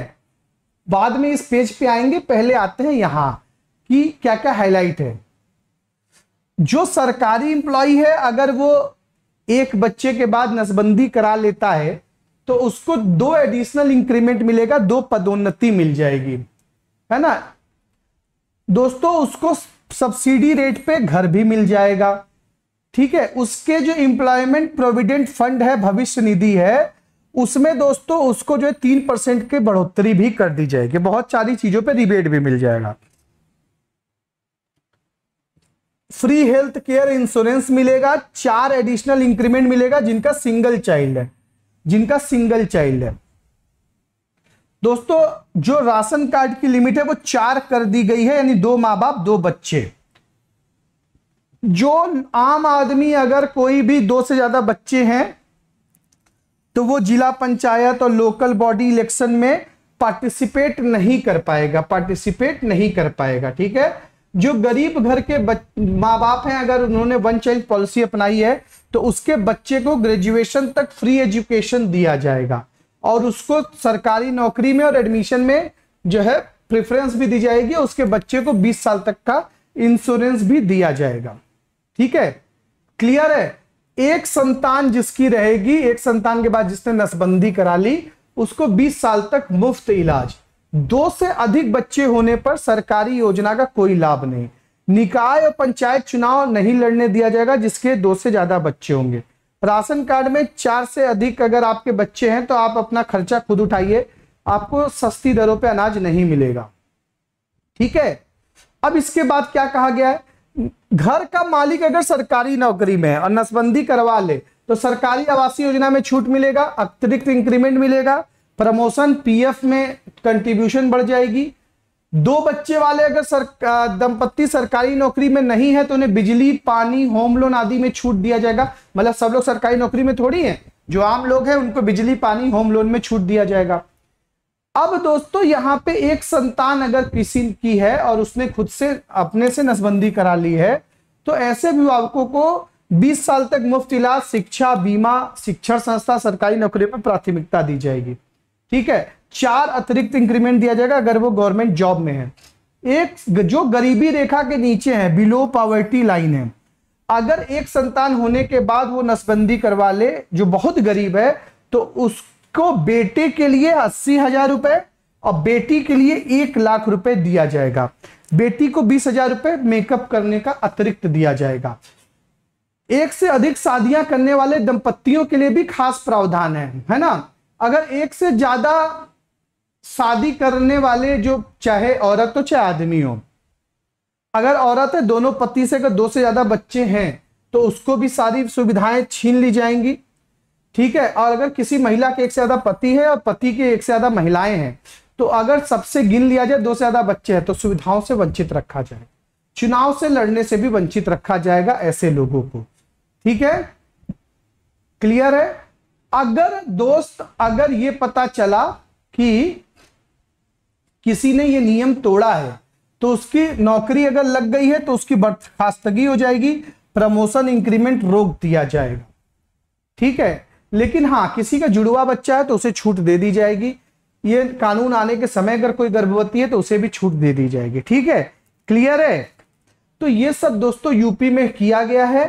Speaker 1: बाद में इस पेज पे आएंगे पहले आते हैं यहां कि क्या क्या हाईलाइट है जो सरकारी इंप्लॉय है अगर वो एक बच्चे के बाद नसबंदी करा लेता है तो उसको दो एडिशनल इंक्रीमेंट मिलेगा दो पदोन्नति मिल जाएगी है ना दोस्तों उसको सब्सिडी रेट पे घर भी मिल जाएगा ठीक है उसके जो इंप्लॉयमेंट प्रोविडेंट फंड है भविष्य निधि है उसमें दोस्तों उसको जो है तीन परसेंट की बढ़ोतरी भी कर दी जाएगी बहुत सारी चीजों पे रिबेट भी मिल जाएगा फ्री हेल्थ केयर इंश्योरेंस मिलेगा चार एडिशनल इंक्रीमेंट मिलेगा जिनका सिंगल चाइल्ड है जिनका सिंगल चाइल्ड है दोस्तों जो राशन कार्ड की लिमिट है वो चार कर दी गई है यानी दो माँ बाप दो बच्चे जो आम आदमी अगर कोई भी दो से ज्यादा बच्चे हैं तो वो जिला पंचायत और लोकल बॉडी इलेक्शन में पार्टिसिपेट नहीं कर पाएगा पार्टिसिपेट नहीं कर पाएगा ठीक है जो गरीब घर के माँ बाप हैं अगर उन्होंने वन चाइल्ड पॉलिसी अपनाई है तो उसके बच्चे को ग्रेजुएशन तक फ्री एजुकेशन दिया जाएगा और उसको सरकारी नौकरी में और एडमिशन में जो है प्रेफरेंस भी दी जाएगी उसके बच्चे को 20 साल तक का इंश्योरेंस भी दिया जाएगा ठीक है क्लियर है एक संतान जिसकी रहेगी एक संतान के बाद जिसने नसबंदी करा ली उसको 20 साल तक मुफ्त इलाज दो से अधिक बच्चे होने पर सरकारी योजना का कोई लाभ नहीं निकाय और पंचायत चुनाव नहीं लड़ने दिया जाएगा जिसके दो से ज्यादा बच्चे होंगे राशन कार्ड में चार से अधिक अगर आपके बच्चे हैं तो आप अपना खर्चा खुद उठाइए आपको सस्ती दरों पे अनाज नहीं मिलेगा ठीक है अब इसके बाद क्या कहा गया है घर का मालिक अगर सरकारी नौकरी में है और नसबंदी करवा ले तो सरकारी आवासीय योजना में छूट मिलेगा अतिरिक्त इंक्रीमेंट मिलेगा प्रमोशन पीएफ में कंट्रीब्यूशन बढ़ जाएगी दो बच्चे वाले अगर सर, दंपत्ति सरकारी नौकरी में नहीं है तो उन्हें बिजली पानी होम लोन आदि में छूट दिया जाएगा मतलब सब लोग सरकारी नौकरी में थोड़ी हैं जो आम लोग हैं उनको बिजली पानी होम लोन में छूट दिया जाएगा अब दोस्तों यहाँ पे एक संतान अगर किसी की है और उसने खुद से अपने से नसबंदी करा ली है तो ऐसे अभिभावकों को 20 साल तक मुफ्त इलाज शिक्षा बीमा शिक्षण संस्था सरकारी नौकरी पर प्राथमिकता दी जाएगी ठीक है चार अतिरिक्त इंक्रीमेंट दिया जाएगा अगर वो गवर्नमेंट जॉब में है एक जो गरीबी रेखा के नीचे है बिलो पॉवर्टी लाइन है अगर एक संतान होने के बाद वो नसबंदी करवा ले जो बहुत गरीब है तो उसको बेटे के लिए अस्सी हजार रुपए और बेटी के लिए एक लाख रुपए दिया जाएगा बेटी को बीस हजार रुपए मेकअप करने का अतिरिक्त दिया जाएगा एक से अधिक शादियां करने वाले दंपतियों के लिए भी खास प्रावधान है है ना अगर एक से ज्यादा शादी करने वाले जो चाहे औरत हो चाहे आदमी हो अगर औरत है दोनों पति से अगर दो से ज़्यादा बच्चे हैं तो उसको भी सारी सुविधाएं छीन ली जाएंगी ठीक है और अगर किसी महिला के एक से ज़्यादा पति है और पति के एक से ज़्यादा महिलाएं हैं तो अगर सबसे गिन लिया जाए दो से ज़्यादा बच्चे हैं तो सुविधाओं से वंचित रखा जाए चुनाव से लड़ने से भी वंचित रखा जाएगा ऐसे लोगों को ठीक है क्लियर है अगर दोस्त अगर ये पता चला कि किसी ने ये नियम तोड़ा है तो उसकी नौकरी अगर लग गई है तो उसकी बर्खास्तगी हो जाएगी प्रमोशन इंक्रीमेंट रोक दिया जाएगा ठीक है लेकिन हाँ किसी का जुड़वा बच्चा है तो उसे छूट दे दी जाएगी ये कानून आने के समय अगर कोई गर्भवती है तो उसे भी छूट दे दी जाएगी ठीक है क्लियर है तो ये सब दोस्तों यूपी में किया गया है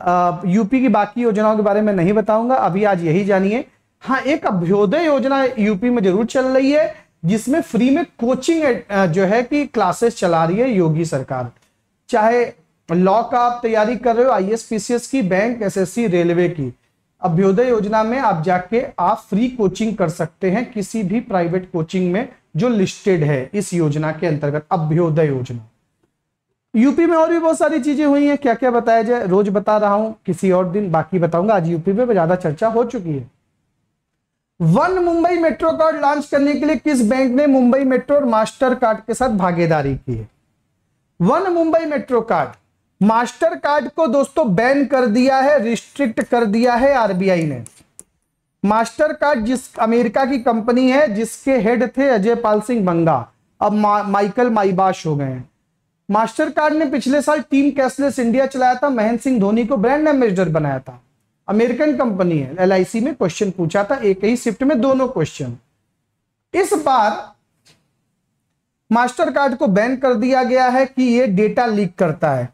Speaker 1: आ, यूपी की बाकी योजनाओं के बारे में नहीं बताऊंगा अभी आज यही जानिए हाँ एक अभ्योदय योजना यूपी में जरूर चल रही है जिसमें फ्री में कोचिंग जो है कि क्लासेस चला रही है योगी सरकार चाहे लॉ का आप तैयारी कर रहे हो आई एस पीसीएस की बैंक एसएससी रेलवे की अभ्योदय योजना में आप जाके आप फ्री कोचिंग कर सकते हैं किसी भी प्राइवेट कोचिंग में जो लिस्टेड है इस योजना के अंतर्गत अभ्योदय योजना यूपी में और भी बहुत सारी चीजें हुई हैं क्या क्या बताया जाए रोज बता रहा हूं किसी और दिन बाकी बताऊंगा आज यूपी में ज्यादा चर्चा हो चुकी है one Mumbai metro card launch करने के लिए किस बैंक ने मुंबई मेट्रो और मास्टर कार्ड के साथ भागीदारी की है one Mumbai metro card master card को दोस्तों बैन कर दिया है रिस्ट्रिक्ट कर दिया है आरबीआई ने मास्टर कार्ड जिस अमेरिका की कंपनी है जिसके हेड थे अजय पाल सिंह बंगा अब मा, माइकल माइबाश हो गए हैं मास्टर कार्ड ने पिछले साल टीम कैशलेस इंडिया चलाया था महेंद्र सिंह धोनी को ब्रांड एम्बेसडर बनाया था अमेरिकन कंपनी है एल में क्वेश्चन पूछा था एक ही शिफ्ट में दोनों क्वेश्चन इस बार मास्टर कार्ड को बैन कर दिया गया है कि ये डेटा लीक करता है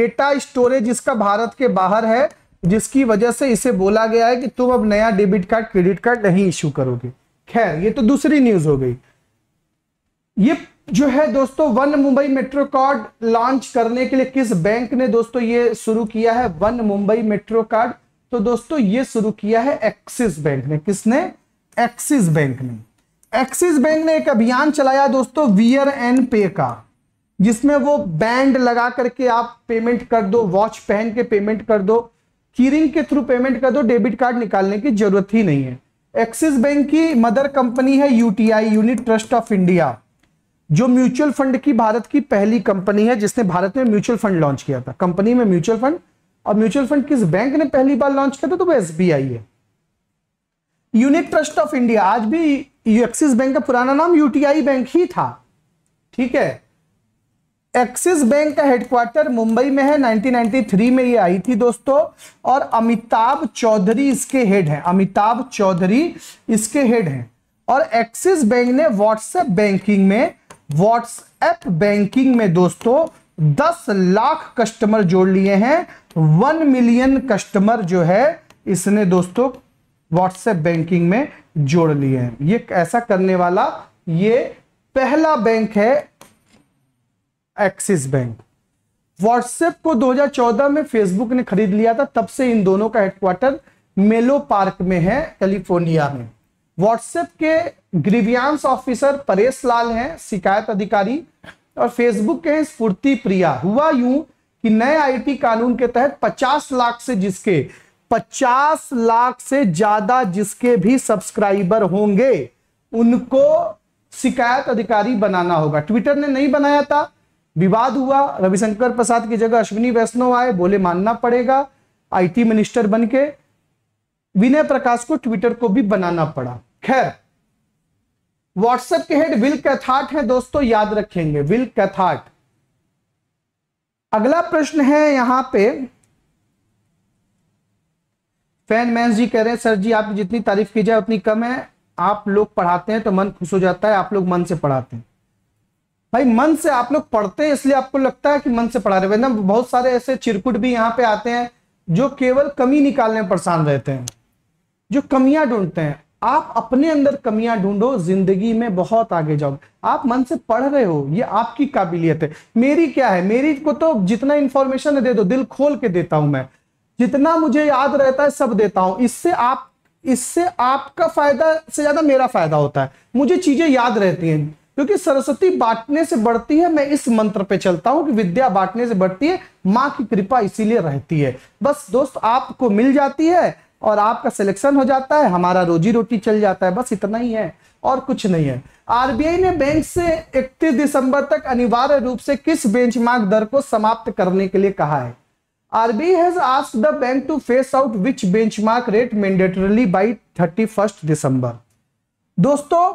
Speaker 1: डेटा स्टोरेज इसका भारत के बाहर है जिसकी वजह से इसे बोला गया है कि तुम अब नया डेबिट कार्ड क्रेडिट कार्ड नहीं इश्यू करोगे खैर ये तो दूसरी न्यूज हो गई ये जो है दोस्तों one Mumbai metro card launch करने के लिए किस बैंक ने दोस्तों ये शुरू किया है वन मुंबई मेट्रो कार्ड तो दोस्तों ये शुरू किया है एक्सिस बैंक ने किसने एक्सिस बैंक ने एक्सिस बैंक ने एक अभियान चलाया दोस्तों वीयर एंड पे का जिसमें वो बैंड लगा करके आप पेमेंट कर दो वॉच पहन के पेमेंट कर दो कीरिंग के थ्रू पेमेंट कर दो डेबिट कार्ड निकालने की जरूरत ही नहीं है एक्सिस बैंक की मदर कंपनी है UTI unit trust of India जो म्यूचुअल फंड की भारत की पहली कंपनी है जिसने भारत में म्यूचुअल फंड लॉन्च किया था कंपनी में म्यूचुअल फंड और म्यूचुअल फंड किस बैंक ने पहली बार लॉन्च किया था तो वो एस है यूनिट ट्रस्ट ऑफ इंडिया आज भी एक्सिस बैंक का पुराना नाम यूटीआई बैंक ही था ठीक है एक्सिस बैंक का हेडक्वार्टर मुंबई में है 1993 में ये आई थी दोस्तों और अमिताभ चौधरी इसके हेड हैं अमिताभ चौधरी इसके हेड हैं और एक्सिस बैंक ने व्हाट्सएप बैंकिंग में व्हाट्सएप बैंकिंग में दोस्तों 10 लाख कस्टमर जोड़ लिए हैं वन मिलियन कस्टमर जो है इसने दोस्तों व्हाट्सएप बैंकिंग में जोड़ लिए हैं ये ऐसा करने वाला ये पहला बैंक है एक्सिस बैंक व्हाट्सएप को 2014 में फेसबुक ने खरीद लिया था तब से इन दोनों का हेडक्वार्टर मेलो पार्क में है कैलिफोर्निया में व्हाट्सएप के ग्रीवियांस ऑफिसर परेश लाल हैं शिकायत अधिकारी और फेसबुक के हैं स्फूर्ति प्रिया हुआ यूं कि नए आईटी कानून के तहत 50 लाख से जिसके 50 लाख से ज्यादा जिसके भी सब्सक्राइबर होंगे उनको शिकायत अधिकारी बनाना होगा ट्विटर ने नहीं बनाया था विवाद हुआ रविशंकर प्रसाद की जगह अश्विनी वैष्णव आए बोले मानना पड़ेगा आईटी मिनिस्टर बनके विनय प्रकाश को ट्विटर को भी बनाना पड़ा खैर व्हाट्सएप के हेड विल कैथार्ट है दोस्तों याद रखेंगे विल कैथार्ट अगला प्रश्न है यहां पे फैन मैं जी कह रहे हैं सर जी आप जितनी तारीफ की जाए उतनी कम है आप लोग पढ़ाते हैं तो मन खुश हो जाता है आप लोग मन से पढ़ाते हैं भाई मन से आप लोग पढ़ते हैं इसलिए आपको लगता है कि मन से पढ़ा रहे ना बहुत सारे ऐसे चिरकुट भी यहां पे आते हैं जो केवल कमी निकालने में परेशान रहते हैं जो कमियां ढूंढते हैं आप अपने अंदर कमियां ढूंढो जिंदगी में बहुत आगे जाओ आप मन से पढ़ रहे हो ये आपकी काबिलियत है मेरी क्या है मेरी को तो जितना इंफॉर्मेशन है दे दो दिल खोल के देता हूं मैं जितना मुझे याद रहता है सब देता हूं इससे आप इससे आपका फायदा से ज्यादा मेरा फायदा होता है मुझे चीजें याद रहती हैं क्योंकि सरस्वती बांटने से बढ़ती है मैं इस मंत्र पे चलता हूं कि विद्या बांटने से बढ़ती है माँ की कृपा इसीलिए रहती है बस दोस्त आपको मिल जाती है और आपका सिलेक्शन हो जाता है हमारा रोजी रोटी चल जाता है बस इतना ही है और कुछ नहीं है आरबीआई ने बैंक से 31 दिसंबर तक अनिवार्य रूप से किस बेंचमार्क दर को समाप्त करने के लिए कहा है RBI has asked the bank to phase out which benchmark rate mandatorily by first December दोस्तों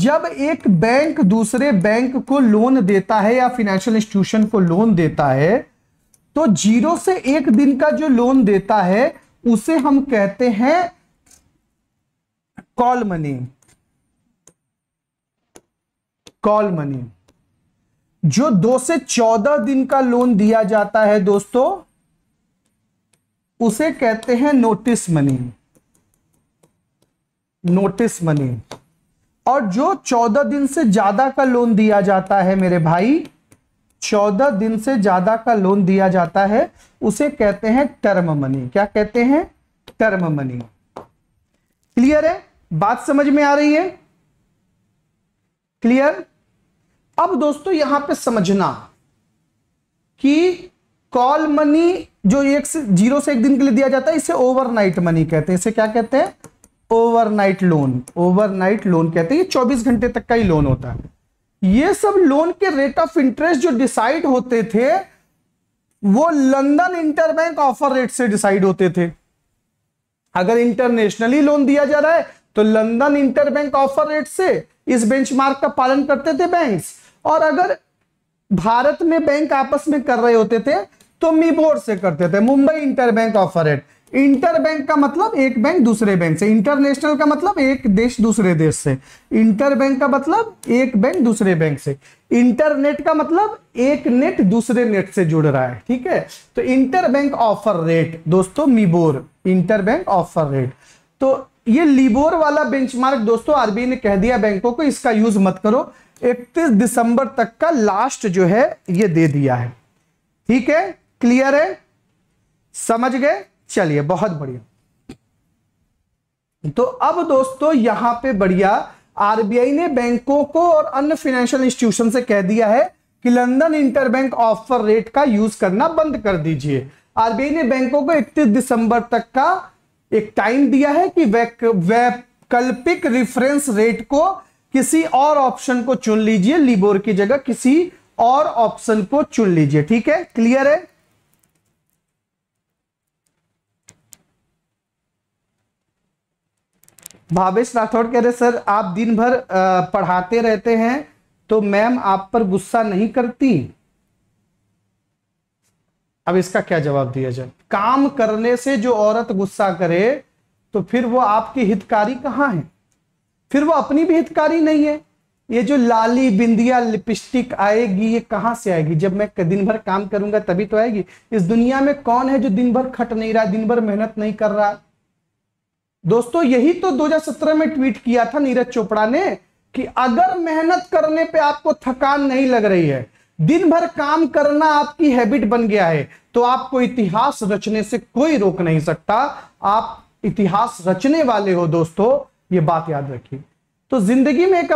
Speaker 1: जब एक बैंक दूसरे बैंक को लोन देता है या फिनेंशियल इंस्टीट्यूशन को लोन देता है तो जीरो से एक दिन का जो लोन देता है उसे हम कहते हैं कॉल मनी कॉल मनी जो दो से चौदह दिन का लोन दिया जाता है दोस्तों उसे कहते हैं नोटिस मनी नोटिस मनी और जो चौदह दिन से ज्यादा का लोन दिया जाता है मेरे भाई चौदह दिन से ज्यादा का लोन दिया जाता है उसे कहते हैं टर्म मनी क्या कहते हैं टर्म मनी क्लियर है बात समझ में आ रही है क्लियर अब दोस्तों यहां पे समझना कि कॉल मनी जो एक से जीरो से एक दिन के लिए दिया जाता है इसे ओवरनाइट मनी कहते हैं इसे क्या कहते हैं ओवरनाइट लोन ओवरनाइट लोन कहते हैं ये 24 घंटे तक का ही लोन होता है ये सब लोन के रेट ऑफ इंटरेस्ट जो डिसाइड होते थे वो लंदन इंटरबैंक ऑफर रेट से डिसाइड होते थे अगर इंटरनेशनली लोन दिया जा रहा है तो लंदन इंटरबैंक ऑफर रेट से इस बेंचमार्क का पालन करते थे बैंक्स और अगर भारत में बैंक आपस में कर रहे होते थे तो मीबोर से करते थे Mumbai interbank offer rate inter bank का मतलब एक बैंक दूसरे बैंक से इंटरनेशनल का मतलब एक देश दूसरे देश से इंटर बैंक का मतलब एक बैंक दूसरे बैंक से इंटरनेट का मतलब एक नेट दूसरे नेट से जुड़ रहा है ठीक है तो इंटर बैंक ऑफर रेट दोस्तों MIBOR inter bank offer rate तो ये लिबोर वाला बेंचमार्क दोस्तों आरबीआई ने कह दिया बैंकों को इसका यूज मत करो इकतीस दिसंबर तक का लास्ट जो है ये दे दिया है ठीक है क्लियर है समझ गए चलिए बहुत बढ़िया तो अब दोस्तों यहां पे बढ़िया आरबीआई ने बैंकों को और अन्य फाइनेंशियल इंस्टीट्यूशन से कह दिया है कि लंदन इंटरबैंक ऑफर रेट का यूज करना बंद कर दीजिए आरबीआई ने बैंकों को 31 दिसंबर तक का एक टाइम दिया है कि वैकल्पिक रिफरेंस रेट को किसी और ऑप्शन को चुन लीजिए लिबोर की जगह किसी और ऑप्शन को चुन लीजिए ठीक है क्लियर है भावेश राठौड़ कह रहे सर आप दिन भर पढ़ाते रहते हैं तो मैम आप पर गुस्सा नहीं करती अब इसका क्या जवाब दिया जाए काम करने से जो औरत गुस्सा करे तो फिर वो आपकी हितकारी कहाँ है फिर वो अपनी भी हितकारी नहीं है ये जो लाली बिंदिया लिपस्टिक आएगी ये कहां से आएगी जब मैं दिन भर काम करूंगा तभी तो आएगी इस दुनिया में कौन है जो दिन भर खट नहीं रहा दिन भर मेहनत नहीं कर रहा दोस्तों यही तो 2017 में ट्वीट किया था नीरज चोपड़ा ने कि अगर मेहनत करने पे आपको थकान नहीं लग रही है दिन भर काम करना आपकी हैबिट बन गया है तो आपको इतिहास रचने से कोई रोक नहीं सकता आप इतिहास रचने वाले हो दोस्तों ये बात याद रखिए तो जिंदगी में एक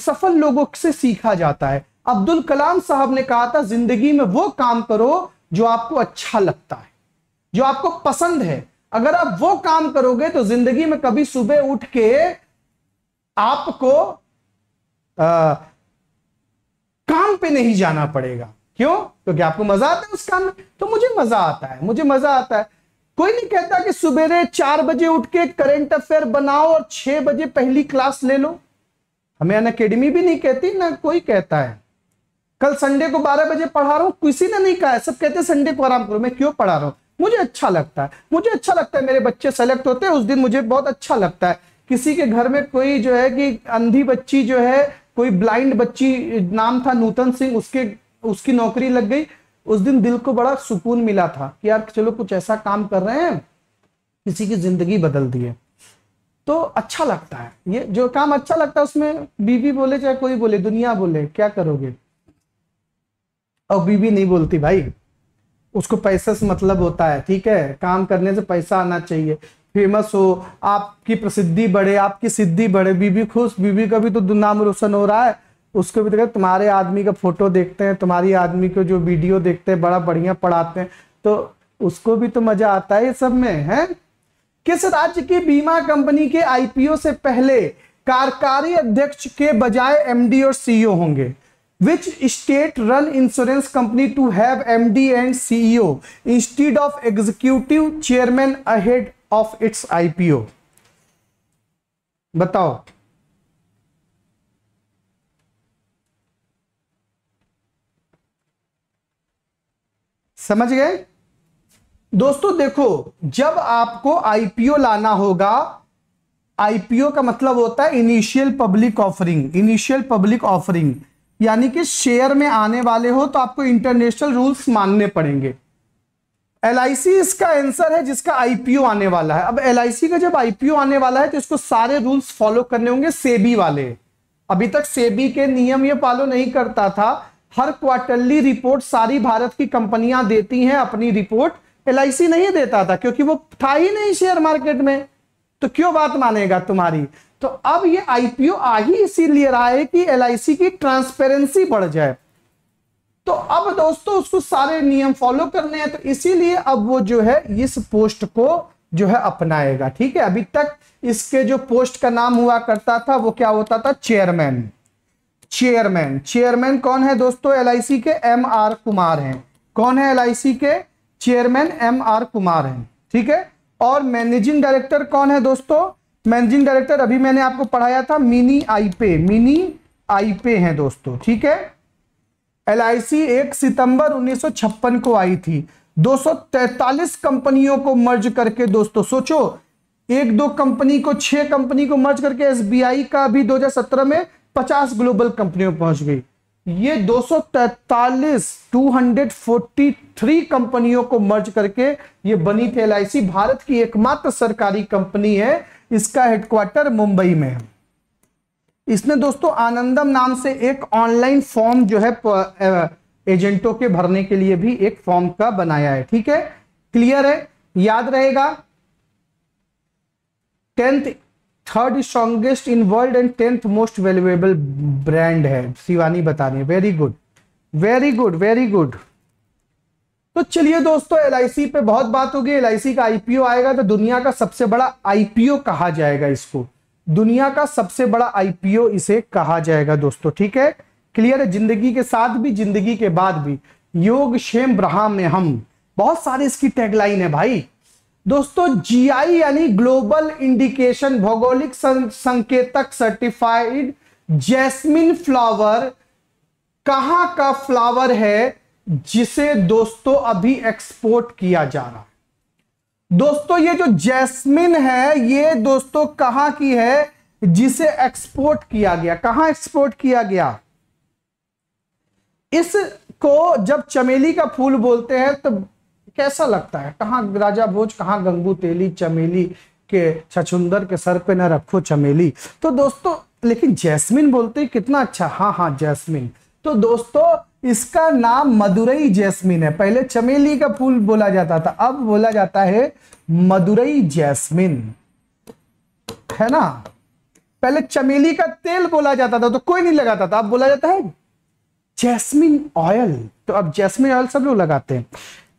Speaker 1: सफल लोगों से सीखा जाता है अब्दुल कलाम साहब ने कहा था जिंदगी में वो काम करो जो आपको अच्छा लगता है जो आपको पसंद है अगर आप वो काम करोगे तो जिंदगी में कभी सुबह उठ के आपको आ, काम पे नहीं जाना पड़ेगा क्यों क्योंकि तो आपको मजा आता है उस काम में तो मुझे मजा आता है मुझे मजा आता है कोई नहीं कहता कि सुबेरे चार बजे उठ के करेंट अफेयर बनाओ और छह बजे पहली क्लास ले लो हमें अन अकेडमी भी नहीं कहती ना कोई कहता है कल संडे को बारह बजे पढ़ा रहा हूं किसी ने नहीं कहा सब कहते संडे को आराम करो मैं क्यों पढ़ा रहा हूं मुझे अच्छा लगता है मुझे अच्छा लगता है मेरे बच्चे सेलेक्ट होते हैं उस दिन मुझे बहुत अच्छा लगता है किसी के घर में कोई जो है कि अंधी बच्ची जो है कोई ब्लाइंड बच्ची नाम था नूतन सिंह उसके उसकी नौकरी लग गई उस दिन दिल को बड़ा सुकून मिला था कि यार चलो कुछ ऐसा काम कर रहे हैं किसी की जिंदगी बदल दी है तो अच्छा लगता है ये जो काम अच्छा लगता है उसमें बीबी बोले चाहे कोई बोले दुनिया बोले क्या करोगे और बीबी नहीं बोलती भाई उसको पैसे से मतलब होता है ठीक है काम करने से पैसा आना चाहिए फेमस हो आपकी प्रसिद्धि बढ़े आपकी सिद्धि बढ़े बीबी खुश बीबी का भी तो नाम रोशन हो रहा है उसको भी देखा तुम्हारे आदमी का फोटो देखते हैं तुम्हारी आदमी को जो वीडियो देखते हैं बड़ा बढ़िया पढ़ाते हैं तो उसको भी तो मजा आता है ये सब में है किस राज्य की बीमा कंपनी के आईपीओ से पहले कार्यकारी अध्यक्ष के बजाय एमडी और सीईओ e होंगे which state run insurance company to have md and ceo instead of executive chairman ahead of its ipo बताओ समझ गए दोस्तों देखो जब आपको आईपीओ लाना होगा आईपीओ का मतलब होता है initial public offering initial public offering यानी कि शेयर में आने वाले हो तो आपको इंटरनेशनल रूल्स मानने पड़ेंगे एल इसका आंसर है जिसका आईपीओ आने वाला है अब एल का जब आईपीओ आने वाला है तो इसको सारे रूल्स फॉलो करने होंगे सेबी वाले अभी तक सेबी के नियम ये फॉलो नहीं करता था हर क्वार्टरली रिपोर्ट सारी भारत की कंपनियां देती हैं अपनी रिपोर्ट एल नहीं देता था क्योंकि वो था ही नहीं शेयर मार्केट में तो क्यों बात मानेगा तुम्हारी तो अब ये आईपीओ आ ही इसीलिए रहा है कि एलआईसी की ट्रांसपेरेंसी बढ़ जाए तो अब दोस्तों उसको सारे नियम फॉलो करने हैं तो इसीलिए अब वो जो है इस पोस्ट को जो है अपनाएगा ठीक है अभी तक इसके जो पोस्ट का नाम हुआ करता था वो क्या होता था चेयरमैन चेयरमैन चेयरमैन कौन है दोस्तों एलआईसी के एम आर कुमार हैं कौन है एलआईसी के चेयरमैन एम आर कुमार हैं ठीक है और मैनेजिंग डायरेक्टर कौन है दोस्तों मैनेजिंग डायरेक्टर अभी मैंने आपको पढ़ाया था मिनी आई पे मिनी आई पे दोस्तों ठीक है एल आई सी एक सितंबर 1956 को आई थी 243 कंपनियों को मर्ज करके दोस्तों सोचो एक दो कंपनी को छह कंपनी को मर्ज करके एसबीआई का भी 2017 में 50 ग्लोबल कंपनियों पहुंच गई ये 243 243 कंपनियों को मर्ज करके ये बनी थी एल भारत की एकमात्र सरकारी कंपनी है इसका हेडक्वार्टर मुंबई में है इसने दोस्तों आनंदम नाम से एक ऑनलाइन फॉर्म जो है एजेंटों के भरने के लिए भी एक फॉर्म का बनाया है ठीक है क्लियर है याद रहेगा tenth third strongest in world and tenth most valuable brand है शिवानी बता रही है very good very good very good तो चलिए दोस्तों एल पे बहुत बात होगी एल का आईपीओ आएगा तो दुनिया का सबसे बड़ा आईपीओ कहा जाएगा इसको दुनिया का सबसे बड़ा आईपीओ इसे कहा जाएगा दोस्तों ठीक है क्लियर है जिंदगी के साथ भी जिंदगी के बाद भी योग शेम ब्रहा में हम बहुत सारे इसकी टैगलाइन है भाई दोस्तों जीआई यानी ग्लोबल इंडिकेशन भौगोलिक संकेतक सर्टिफाइड जैस्मिन फ्लावर कहां का फ्लावर है जिसे दोस्तों अभी एक्सपोर्ट किया जा रहा दोस्तों ये जो जैस्मिन है ये दोस्तों कहां की है जिसे एक्सपोर्ट किया गया कहां एक्सपोर्ट किया गया इसको जब चमेली का फूल बोलते हैं तो कैसा लगता है कहां राजा भोज कहां गंगू तेली चमेली के छछुंदर के सर पे न रखो चमेली तो दोस्तों लेकिन जैस्मिन बोलते कितना अच्छा हाँ हाँ जैस्मिन तो दोस्तों इसका नाम मदुरई जैस्मिन है पहले चमेली का फूल बोला जाता था अब बोला जाता है मदुरई जैस्मिन है ना पहले चमेली का तेल बोला जाता था तो कोई नहीं लगाता था अब बोला जाता है जैस्मिन ऑयल तो अब जैस्मिन ऑयल सब लोग लगाते हैं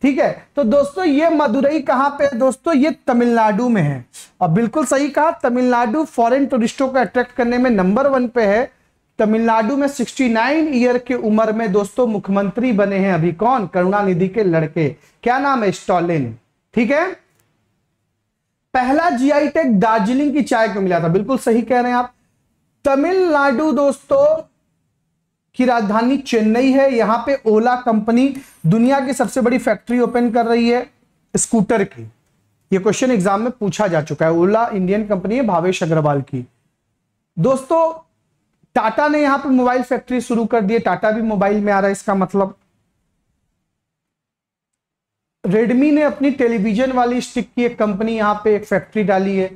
Speaker 1: ठीक है तो दोस्तों ये मदुरई कहां पे है दोस्तों ये तमिलनाडु में है और बिल्कुल सही कहा तमिलनाडु फॉरेन टूरिस्टों को अट्रैक्ट करने में नंबर वन पे है तमिलनाडु में 69 ईयर के उम्र में दोस्तों मुख्यमंत्री बने हैं अभी कौन करुणानिधि के लड़के क्या नाम है स्टॉलिन ठीक है पहला जीआई टैग दार्जिलिंग की चाय को मिला था बिल्कुल सही कह रहे हैं आप तमिलनाडु दोस्तों की राजधानी चेन्नई है यहां पे ओला कंपनी दुनिया की सबसे बड़ी फैक्ट्री ओपन कर रही है स्कूटर की ये क्वेश्चन एग्जाम में पूछा जा चुका है ओला इंडियन कंपनी है भावेश अग्रवाल की दोस्तों टाटा ने यहां पर मोबाइल फैक्ट्री शुरू कर दी टाटा भी मोबाइल में आ रहा है इसका मतलब रेडमी ने अपनी टेलीविजन वाली स्टिक की एक कंपनी यहां पे एक फैक्ट्री डाली है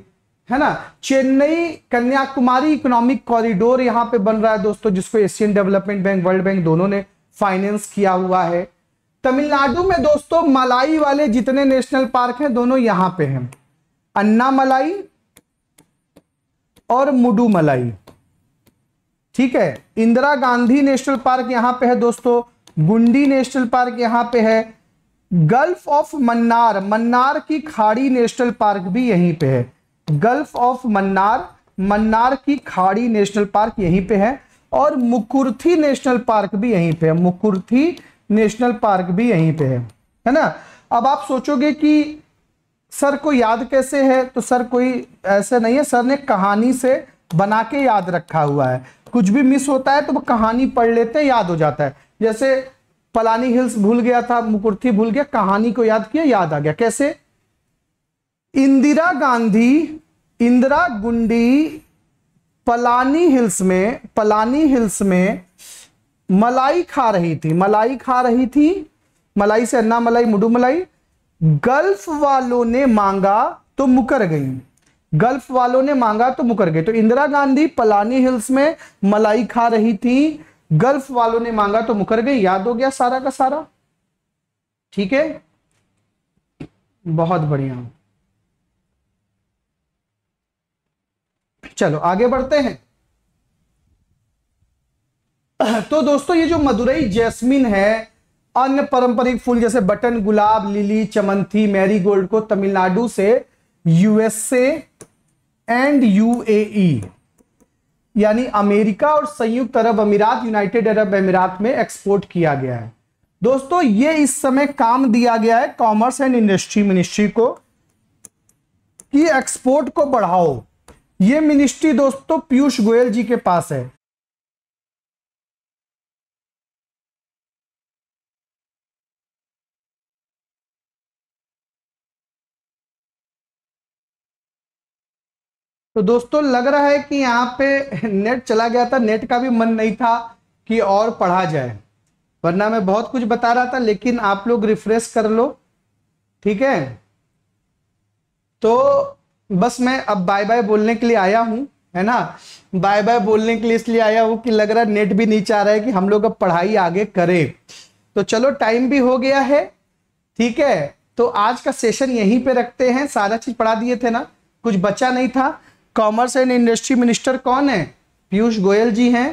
Speaker 1: है ना चेन्नई कन्याकुमारी इकोनॉमिक कॉरिडोर यहां पे बन रहा है दोस्तों जिसको Asian Development Bank World Bank दोनों ने फाइनेंस किया हुआ है तमिलनाडु में दोस्तों मलाई वाले जितने नेशनल पार्क हैं दोनों यहां पे हैं अन्ना मलाई और मुडू मलाई ठीक है इंदिरा गांधी नेशनल पार्क यहां पे है दोस्तों गुंडी नेशनल पार्क यहां पे है गल्फ ऑफ मन्नार मन्नार की खाड़ी नेशनल पार्क भी यहीं पे है गल्फ ऑफ मन्नार मन्नार की खाड़ी नेशनल पार्क यहीं पे है और मुकुर्थी नेशनल पार्क भी यहीं पे है मुकुर्थी नेशनल पार्क भी यहीं पे है है ना अब आप सोचोगे कि सर को याद कैसे है तो सर कोई ऐसे नहीं है सर ने कहानी से बना के याद रखा हुआ है कुछ भी मिस होता है तो वो कहानी पढ़ लेते हैं याद हो जाता है जैसे पलानी हिल्स भूल गया था मुकुर्थी भूल गया कहानी को याद किया याद आ गया कैसे इंदिरा गांधी इंदिरा गुंडी पलानी हिल्स में पलानी हिल्स में मलाई खा रही थी मलाई खा रही थी मलाई से अन्ना मलाई मुडू मलाई गल्फ वालों ने मांगा तो मुकर गई गल्फ वालों ने मांगा तो मुकर गए तो इंदिरा गांधी पलानी हिल्स में मलाई खा रही थी गल्फ वालों ने मांगा तो मुकर गई याद हो गया सारा का सारा ठीक है बहुत बढ़िया चलो आगे बढ़ते हैं तो दोस्तों ये जो मदुरई जैस्मिन है अन्य पारंपरिक फूल जैसे बटन गुलाब लिली चमंथी मैरीगोल्ड को तमिलनाडु से यूएसए एंड यूएई यानी अमेरिका और संयुक्त अरब अमीरात यूनाइटेड अरब अमीरात में एक्सपोर्ट किया गया है दोस्तों ये इस समय काम दिया गया है कॉमर्स एंड इंडस्ट्री मिनिस्ट्री को कि एक्सपोर्ट को बढ़ाओ ये मिनिस्ट्री दोस्तों पीयूष गोयल जी के पास है तो दोस्तों लग रहा है कि यहाँ पे नेट चला गया था नेट का भी मन नहीं था कि और पढ़ा जाए वरना मैं बहुत कुछ बता रहा था लेकिन आप लोग रिफ्रेश कर लो ठीक है तो बस मैं अब बाय बाय बोलने के लिए आया हूँ है ना बाय बाय बोलने के लिए इसलिए आया हूँ कि लग रहा नेट भी नहीं चाह रहा है कि हम लोग अब पढ़ाई आगे करें तो चलो टाइम भी हो गया है ठीक है तो आज का सेशन यहीं पे रखते हैं सारा चीज पढ़ा दिए थे ना कुछ बचा नहीं था कॉमर्स एंड इंडस्ट्री मिनिस्टर कौन है पीयूष गोयल जी हैं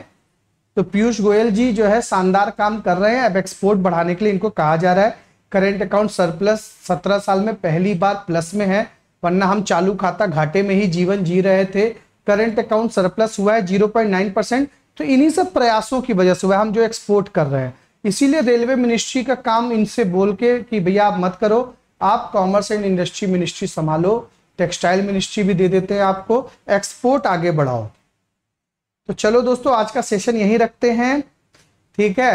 Speaker 1: तो पीयूष गोयल जी जो है शानदार काम कर रहे हैं अब एक्सपोर्ट बढ़ाने के लिए इनको कहा जा रहा है करेंट अकाउंट सरप्लस सत्रह साल में पहली बार प्लस में है वरना हम चालू खाता घाटे में ही जीवन जी रहे थे करेंट अकाउंट सरप्लस हुआ है जीरो पॉइंट नाइन परसेंट तो इन्हीं सब प्रयासों की वजह से हुआ हम जो एक्सपोर्ट कर रहे हैं इसीलिए रेलवे मिनिस्ट्री का काम इनसे बोल के कि भैया आप मत करो आप कॉमर्स एंड इंडस्ट्री मिनिस्ट्री संभालो टेक्सटाइल मिनिस्ट्री भी दे देते हैं आपको एक्सपोर्ट आगे बढ़ाओ तो चलो दोस्तों आज का सेशन यहीं रखते हैं ठीक है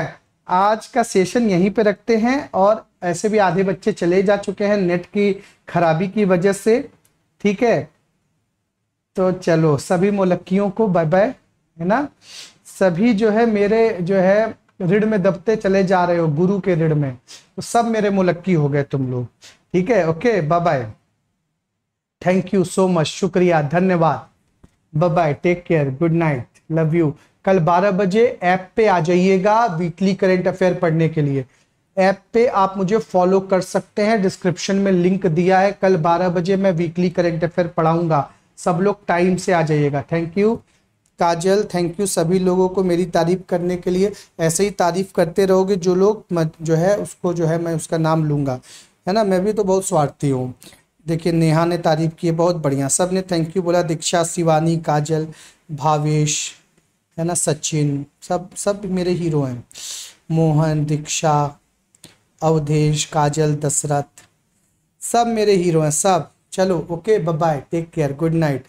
Speaker 1: आज का सेशन यहीं पे रखते हैं और ऐसे भी आधे बच्चे चले जा चुके हैं नेट की खराबी की वजह से ठीक है तो चलो सभी मोलक्कियों को बाय बाय है ना सभी जो है मेरे जो है ऋण में दबते चले जा रहे हो गुरु के ऋण में तो सब मेरे मुलक्की हो गए तुम लोग ठीक है okay bye bye thank you so much शुक्रिया धन्यवाद bye take care good night love you कल 12 बजे ऐप पे आ जाइएगा वीकली करेंट अफेयर पढ़ने के लिए ऐप पे आप मुझे फॉलो कर सकते हैं डिस्क्रिप्शन में लिंक दिया है कल 12 बजे मैं वीकली करेंट अफेयर पढ़ाऊंगा सब लोग टाइम से आ जाइएगा thank you Kajal thank you सभी लोगों को मेरी तारीफ करने के लिए ऐसे ही तारीफ करते रहोगे जो लोग जो है उसको जो है मैं उसका नाम लूंगा है ना मैं भी तो बहुत स्वार्थी हूँ देखिए नेहा ने तारीफ की है बहुत बढ़िया सब ने थैंक यू बोला दीक्षा शिवानी काजल भावेश है ना सचिन सब सब मेरे हीरो हैं मोहन दीक्षा अवधेश काजल दशरथ सब मेरे हीरो हैं सब चलो okay bye take care good night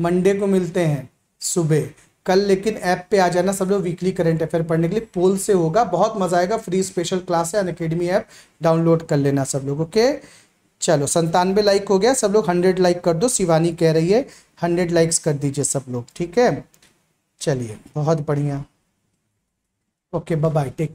Speaker 1: Monday को मिलते हैं सुबह कल लेकिन ऐप पे आ जाना सब लोग वीकली करंट अफेयर पढ़ने के लिए पोल से होगा बहुत मजा आएगा फ्री स्पेशल क्लास है अन अकेडमी ऐप डाउनलोड कर लेना सब लोग ओके चलो संतानवे लाइक हो गया सब लोग हंड्रेड लाइक कर दो शिवानी कह रही है हंड्रेड लाइक्स कर दीजिए सब लोग ठीक है चलिए बहुत बढ़िया ओके बाय टेक